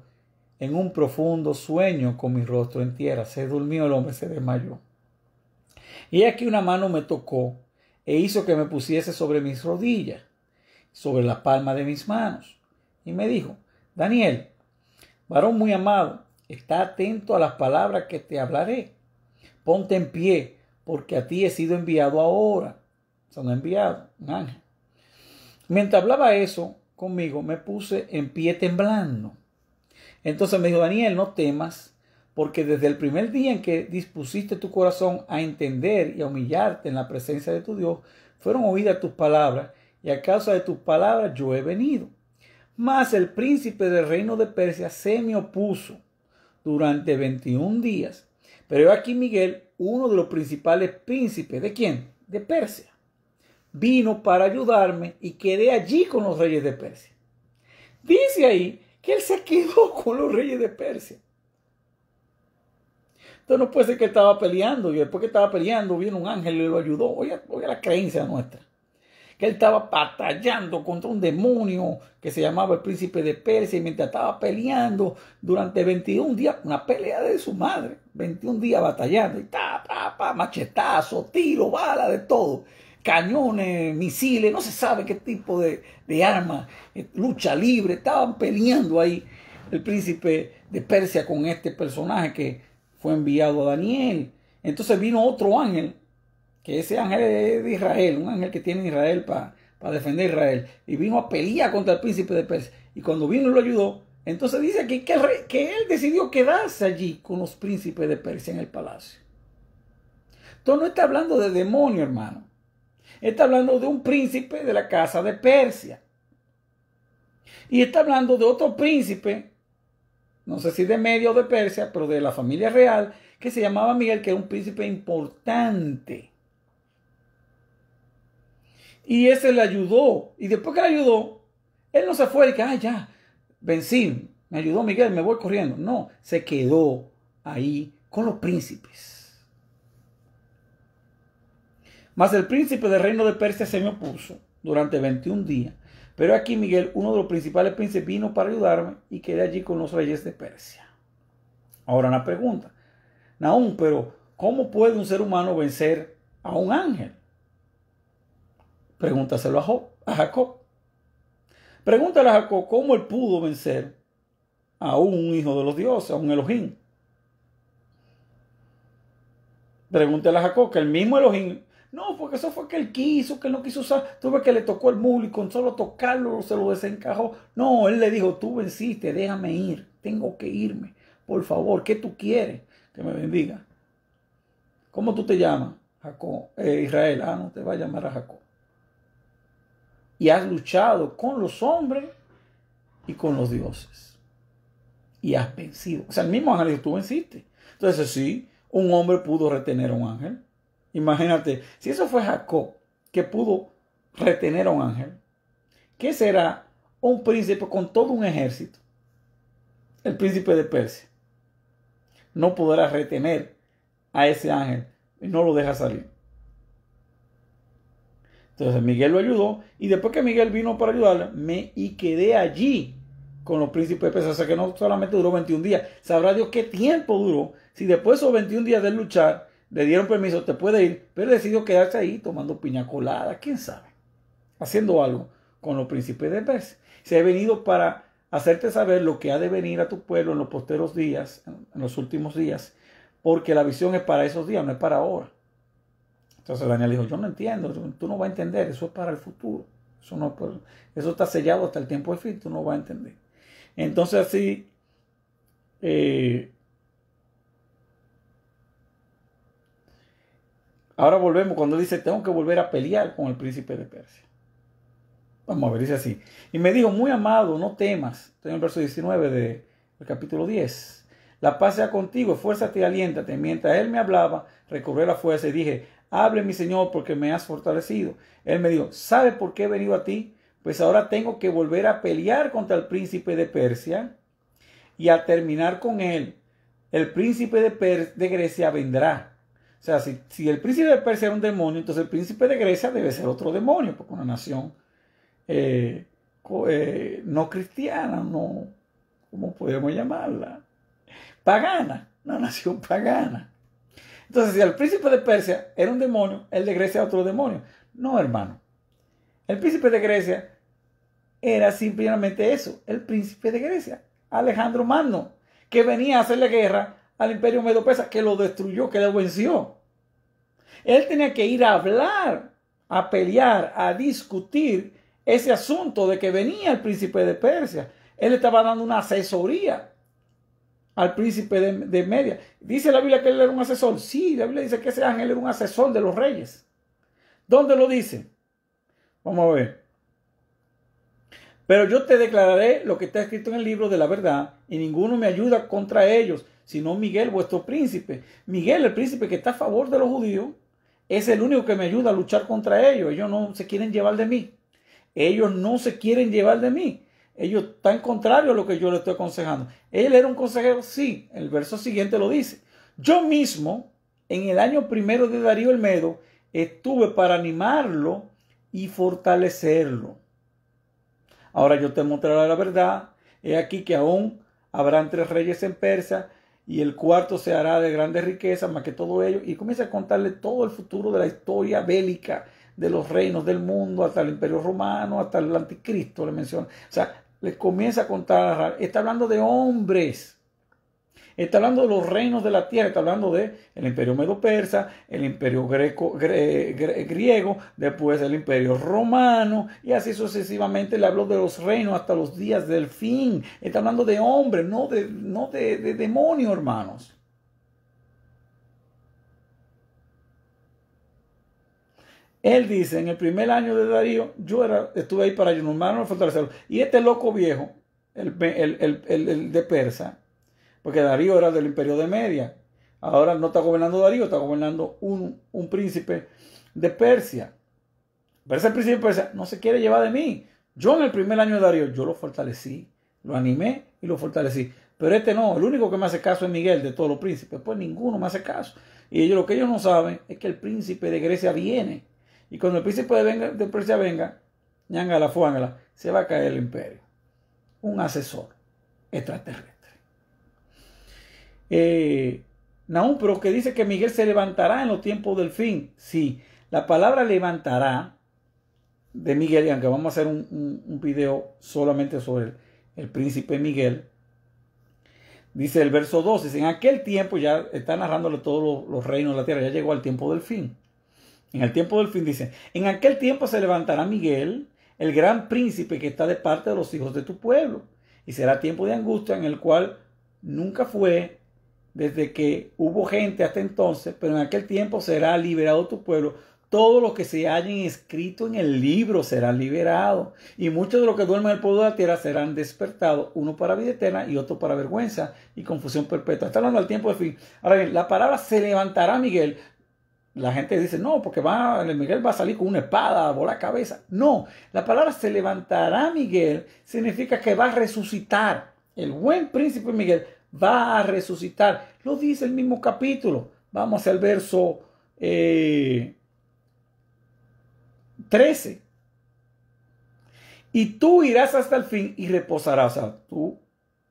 en un profundo sueño con mi rostro en tierra. Se durmió el hombre, se desmayó. Y aquí una mano me tocó e hizo que me pusiese sobre mis rodillas, sobre la palma de mis manos. Y me dijo, Daniel, varón muy amado, Está atento a las palabras que te hablaré. Ponte en pie, porque a ti he sido enviado ahora. Son enviados, un ángel. Mientras hablaba eso conmigo, me puse en pie temblando. Entonces me dijo, Daniel, no temas, porque desde el primer día en que dispusiste tu corazón a entender y a humillarte en la presencia de tu Dios, fueron oídas tus palabras, y a causa de tus palabras yo he venido. Mas el príncipe del reino de Persia se me opuso durante 21 días. Pero aquí Miguel, uno de los principales príncipes, ¿de quién? De Persia. Vino para ayudarme y quedé allí con los reyes de Persia. Dice ahí que él se quedó con los reyes de Persia. Entonces no puede ser que estaba peleando y después que estaba peleando vino un ángel y lo ayudó. Oiga, oiga la creencia nuestra él estaba batallando contra un demonio que se llamaba el príncipe de Persia y mientras estaba peleando durante 21 días, una pelea de su madre, 21 días batallando y ta, pa, pa, machetazo, tiro, bala, de todo, cañones, misiles, no se sabe qué tipo de, de armas, eh, lucha libre, estaban peleando ahí el príncipe de Persia con este personaje que fue enviado a Daniel. Entonces vino otro ángel que ese ángel es de Israel, un ángel que tiene Israel para defender a Israel, y vino a pelear contra el príncipe de Persia. Y cuando vino y lo ayudó, entonces dice aquí que, que él decidió quedarse allí con los príncipes de Persia en el palacio. Entonces no está hablando de demonio, hermano. Está hablando de un príncipe de la casa de Persia. Y está hablando de otro príncipe, no sé si de medio o de Persia, pero de la familia real, que se llamaba Miguel, que era un príncipe importante. Y ese le ayudó. Y después que le ayudó, él no se fue y que, ah, ya, vencí, me ayudó Miguel, me voy corriendo. No, se quedó ahí con los príncipes. Mas el príncipe del reino de Persia se me opuso durante 21 días. Pero aquí Miguel, uno de los principales príncipes, vino para ayudarme y quedé allí con los reyes de Persia. Ahora una pregunta. Naún, pero ¿cómo puede un ser humano vencer a un ángel? Pregúntaselo a, Jacob. Pregúntale a Jacob cómo él pudo vencer a un hijo de los dioses, a un Elohim. Pregúntale a Jacob que el mismo Elohim. No, porque eso fue que él quiso, que él no quiso usar. Tuve que le tocó el mulo y con solo tocarlo se lo desencajó. No, él le dijo, tú venciste, déjame ir. Tengo que irme. Por favor, ¿qué tú quieres? Que me bendiga. ¿Cómo tú te llamas? Jacob. Eh, Israel. Ah, no te va a llamar a Jacob y has luchado con los hombres y con los dioses. Y has vencido. O sea, el mismo ángel que tú venciste. Entonces, sí, un hombre pudo retener a un ángel. Imagínate, si eso fue Jacob, que pudo retener a un ángel, ¿qué será un príncipe con todo un ejército? El príncipe de Persia no podrá retener a ese ángel y no lo deja salir. Entonces Miguel lo ayudó y después que Miguel vino para ayudarle me y quedé allí con los príncipes de hasta O sea que no solamente duró 21 días. Sabrá Dios qué tiempo duró. Si después de esos 21 días de luchar le dieron permiso, te puede ir, pero decidió quedarse ahí tomando piña colada, quién sabe, haciendo algo con los príncipes de pez. Se ha venido para hacerte saber lo que ha de venir a tu pueblo en los posteros días, en los últimos días, porque la visión es para esos días, no es para ahora. Entonces Daniel dijo, yo no entiendo, tú no vas a entender, eso es para el futuro. Eso, eso está sellado hasta el tiempo de fin, tú no vas a entender. Entonces así, eh, ahora volvemos cuando dice, tengo que volver a pelear con el príncipe de Persia. Vamos a ver, dice así. Y me dijo, muy amado, no temas. Estoy en el verso 19 del capítulo 10. La paz sea contigo, esfuérzate y aliéntate. Mientras él me hablaba, recorrió la fuerza y dije, Hable mi Señor porque me has fortalecido. Él me dijo, ¿sabe por qué he venido a ti? Pues ahora tengo que volver a pelear contra el príncipe de Persia y a terminar con él. El príncipe de, Grecia vendrá. O sea, si, el príncipe de Persia era un demonio, entonces el príncipe de Grecia debe ser otro demonio, porque una nación eh, eh, no cristiana, no, ¿cómo podemos llamarla? Pagana, una nación pagana. Entonces, si el príncipe de Persia era un demonio, el de Grecia otro demonio. No, hermano. El príncipe de Grecia era simplemente eso, el príncipe de Grecia, Alejandro Magno, que venía a hacerle guerra al imperio medo pesa que lo destruyó, que lo venció. Él tenía que ir a hablar, a pelear, a discutir ese asunto de que venía el príncipe de Persia. Él estaba dando una asesoría al príncipe de, Media. ¿Dice la Biblia que él era un asesor? Sí, la Biblia dice que ese ángel era un asesor de los reyes. ¿Dónde lo dice? Vamos a ver. Pero yo te declararé lo que está escrito en el libro de la verdad, y ninguno me ayuda contra ellos, sino Miguel, vuestro príncipe. Miguel, el príncipe que está a favor de los judíos, es el único que me ayuda a luchar contra ellos. Ellos no se quieren llevar de mí. Ellos no se quieren llevar de mí ellos están contrario a lo que yo le estoy aconsejando. Él era un consejero, sí, el verso siguiente lo dice. Yo mismo, en el año primero de Darío el Medo, estuve para animarlo y fortalecerlo. Ahora yo te mostraré la verdad. He aquí que aún habrán tres reyes en Persia y el cuarto se hará de grandes riquezas, más que todo ello. Y comienza a contarle todo el futuro de la historia bélica de los reinos del mundo, hasta el imperio romano, hasta el anticristo, le menciona. O sea, les comienza a contar. Está hablando de hombres. Está hablando de los reinos de la tierra, está hablando de el imperio medo-persa, el imperio griego, después el imperio romano, y así sucesivamente le habló de los reinos hasta los días del fin. Está hablando de hombres, no de, no de, de demonios, hermanos. Él dice, en el primer año de Darío, yo era, estuve ahí para ayudarnos, fortalecerlo. Y este loco viejo, el, de Persa, porque Darío era del imperio de Media. Ahora no está gobernando Darío, está gobernando un, un príncipe de Persia. Pero ese príncipe de Persia no se quiere llevar de mí. Yo en el primer año de Darío, yo lo fortalecí, lo animé y lo fortalecí. Pero este no, el único que me hace caso es Miguel de todos los príncipes. Pues ninguno me hace caso. Y ellos, lo que ellos no saben es que el príncipe de Grecia viene y cuando el príncipe de, venga, de Persia venga, ñangala, fuángala, se va a caer el imperio. Un asesor extraterrestre. Eh, Nahum, pero que dice que Miguel se levantará en los tiempos del fin. Sí, la palabra levantará de Miguel, y aunque vamos a hacer un, video solamente sobre el, príncipe Miguel, dice el verso 12, en aquel tiempo ya está narrándole todos los, los reinos de la tierra, ya llegó al tiempo del fin en el tiempo del fin, dice, en aquel tiempo se levantará Miguel, el gran príncipe que está de parte de los hijos de tu pueblo, y será tiempo de angustia en el cual nunca fue desde que hubo gente hasta entonces, pero en aquel tiempo será liberado tu pueblo. Todo lo que se hayan escrito en el libro Será liberado... y muchos de los que duermen en el pueblo de la tierra serán despertados, uno para vida eterna y otro para vergüenza y confusión perpetua. Está hablando del tiempo de fin. Ahora bien, la palabra se levantará, Miguel, la gente dice, no, porque va, Miguel va a salir con una espada, a volar cabeza. No, la palabra se levantará Miguel significa que va a resucitar. El buen príncipe Miguel va a resucitar. Lo dice el mismo capítulo. Vamos al verso 13. Eh, y tú irás hasta el fin y reposarás. tú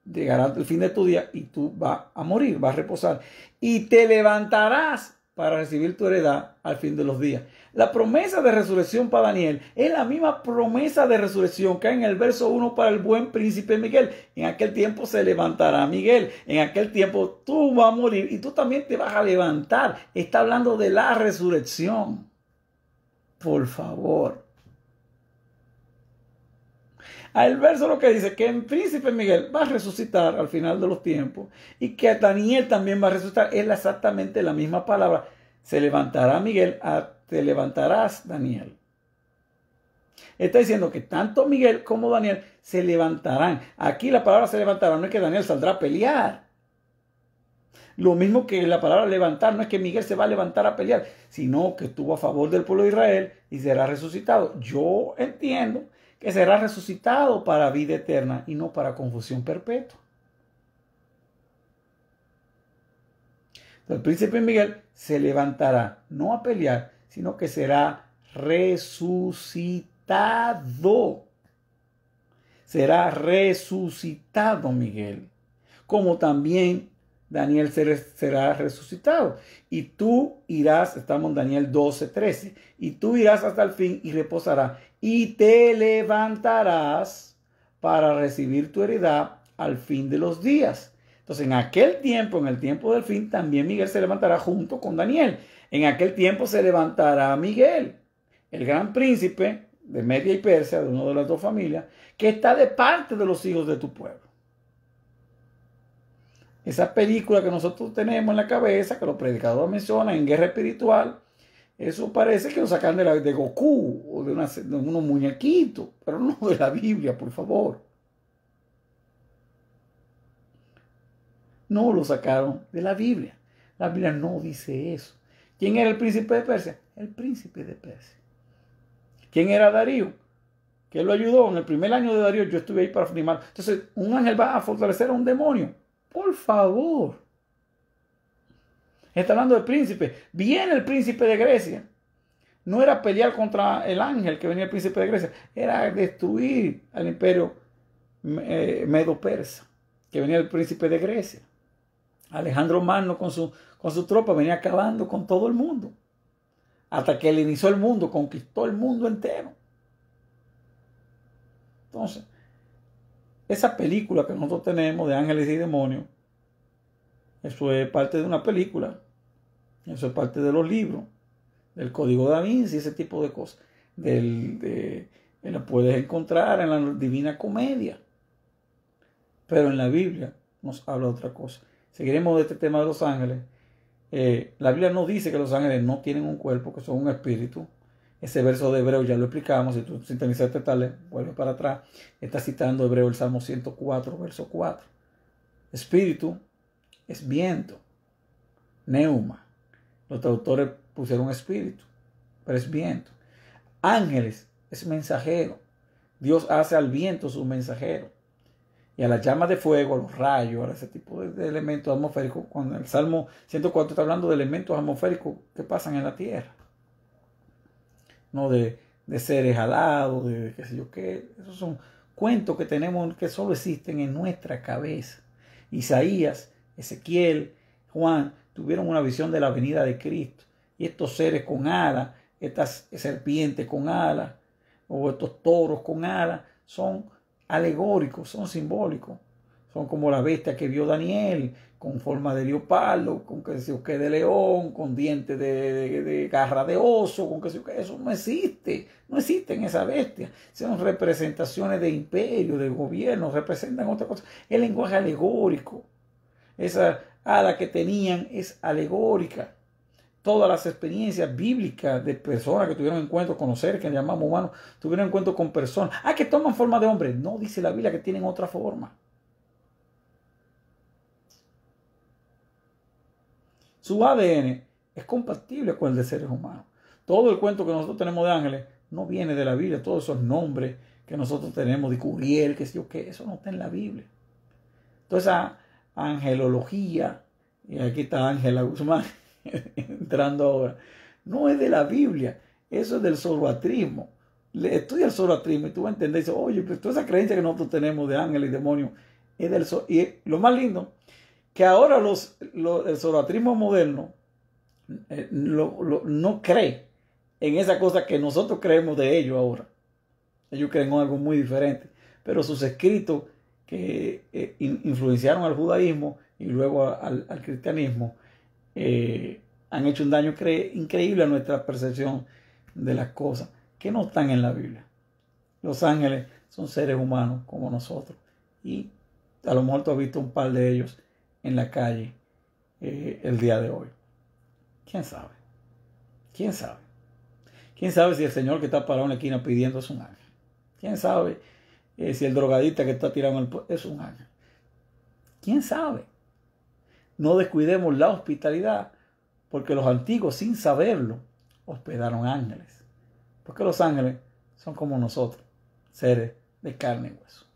llegarás al fin de tu día y tú vas a morir, vas a reposar. Y te levantarás para recibir tu heredad al fin de los días. La promesa de resurrección para Daniel es la misma promesa de resurrección que hay en el verso 1 para el buen príncipe Miguel. En aquel tiempo se levantará Miguel, en aquel tiempo tú vas a morir y tú también te vas a levantar. Está hablando de la resurrección. Por favor al verso lo que dice, que el príncipe Miguel va a resucitar al final de los tiempos y que Daniel también va a resucitar. Es exactamente la misma palabra. Se levantará Miguel, te levantarás Daniel. Está diciendo que tanto Miguel como Daniel se levantarán. Aquí la palabra se levantará no es que Daniel saldrá a pelear. Lo mismo que la palabra levantar, no es que Miguel se va a levantar a pelear, sino que estuvo a favor del pueblo de Israel y será resucitado. Yo entiendo que será resucitado para vida eterna y no para confusión perpetua. El príncipe Miguel se levantará, no a pelear, sino que será resucitado. Será resucitado Miguel, como también Daniel será resucitado. Y tú irás, estamos en Daniel 12, 13, y tú irás hasta el fin y reposará y te levantarás para recibir tu heredad al fin de los días. Entonces, en aquel tiempo, en el tiempo del fin, también Miguel se levantará junto con Daniel. En aquel tiempo se levantará Miguel, el gran príncipe de Media y Persia, de una de las dos familias, que está de parte de los hijos de tu pueblo. Esa película que nosotros tenemos en la cabeza, que los predicadores mencionan en guerra espiritual, eso parece que lo sacan de, la, de Goku o de, unos muñequitos, pero no de la Biblia, por favor. No lo sacaron de la Biblia. La Biblia no dice eso. ¿Quién era el príncipe de Persia? El príncipe de Persia. ¿Quién era Darío? Que lo ayudó en el primer año de Darío. Yo estuve ahí para firmar. Entonces, un ángel va a fortalecer a un demonio. Por favor. Está hablando del príncipe. Viene el príncipe de Grecia. No era pelear contra el ángel que venía el príncipe de Grecia. Era destruir al imperio eh, medo-persa que venía el príncipe de Grecia. Alejandro Magno con su, con su tropa venía acabando con todo el mundo. Hasta que él inició el mundo, conquistó el mundo entero. Entonces, esa película que nosotros tenemos de ángeles y demonios eso es parte de una película. Eso es parte de los libros. Del código da Vinci, ese tipo de cosas. Del, lo puedes encontrar en la Divina Comedia. Pero en la Biblia nos habla otra cosa. Seguiremos de este tema de los ángeles. Eh, la Biblia nos dice que los ángeles no tienen un cuerpo, que son un espíritu. Ese verso de Hebreo ya lo explicamos. Si tú sintonizaste este tal, vuelve para atrás. Está citando Hebreo el Salmo 104, verso 4. Espíritu es viento. Neuma. Los traductores pusieron espíritu, pero es viento. Ángeles es mensajero. Dios hace al viento su mensajero. Y a las llamas de fuego, a los rayos, a ese tipo de, elementos atmosféricos. Cuando el Salmo 104 está hablando de elementos atmosféricos que pasan en la tierra. No de, seres alados, de, de qué sé yo qué. Esos son cuentos que tenemos que solo existen en nuestra cabeza. Isaías Ezequiel, Juan, tuvieron una visión de la venida de Cristo. Y estos seres con alas, estas serpientes con alas, o estos toros con alas, son alegóricos, son simbólicos. Son como la bestia que vio Daniel, con forma de leopardo, con que se de león, con dientes de, de, garra de oso, con que se Eso no existe, no en esa bestia, Son representaciones de imperio, de gobierno, representan otra cosa. El lenguaje alegórico esa ala que tenían es alegórica. Todas las experiencias bíblicas de personas que tuvieron encuentro con los seres que llamamos humanos, tuvieron encuentro con personas. Ah, que toman forma de hombre. No, dice la Biblia que tienen otra forma. Su ADN es compatible con el de seres humanos. Todo el cuento que nosotros tenemos de ángeles no viene de la Biblia. Todos esos nombres que nosotros tenemos de Curiel, que es yo que eso no está en la Biblia. Entonces, angelología, y aquí está Ángela Guzmán entrando ahora, no es de la Biblia, eso es del zoroatrismo. estudia el zoroatrismo y tú vas a entender, oye, pues toda esa creencia que nosotros tenemos de ángel y demonio, es del Y lo más lindo, que ahora los, el zoroatrismo moderno eh, lo, no cree en esa cosa que nosotros creemos de ellos ahora. Ellos creen en algo muy diferente, pero sus escritos que eh, influenciaron al judaísmo y luego al, cristianismo, eh, han hecho un daño increíble a nuestra percepción de las cosas que no están en la Biblia. Los ángeles son seres humanos como nosotros y a lo mejor tú has visto un par de ellos en la calle eh, el día de hoy. ¿Quién sabe? ¿Quién sabe? ¿Quién sabe si el Señor que está parado en la esquina pidiendo es un ángel? ¿Quién sabe es eh, si el drogadista que está tirando al es un ángel. ¿Quién sabe? No descuidemos la hospitalidad, porque los antiguos, sin saberlo, hospedaron ángeles. Porque los ángeles son como nosotros, seres de carne y hueso.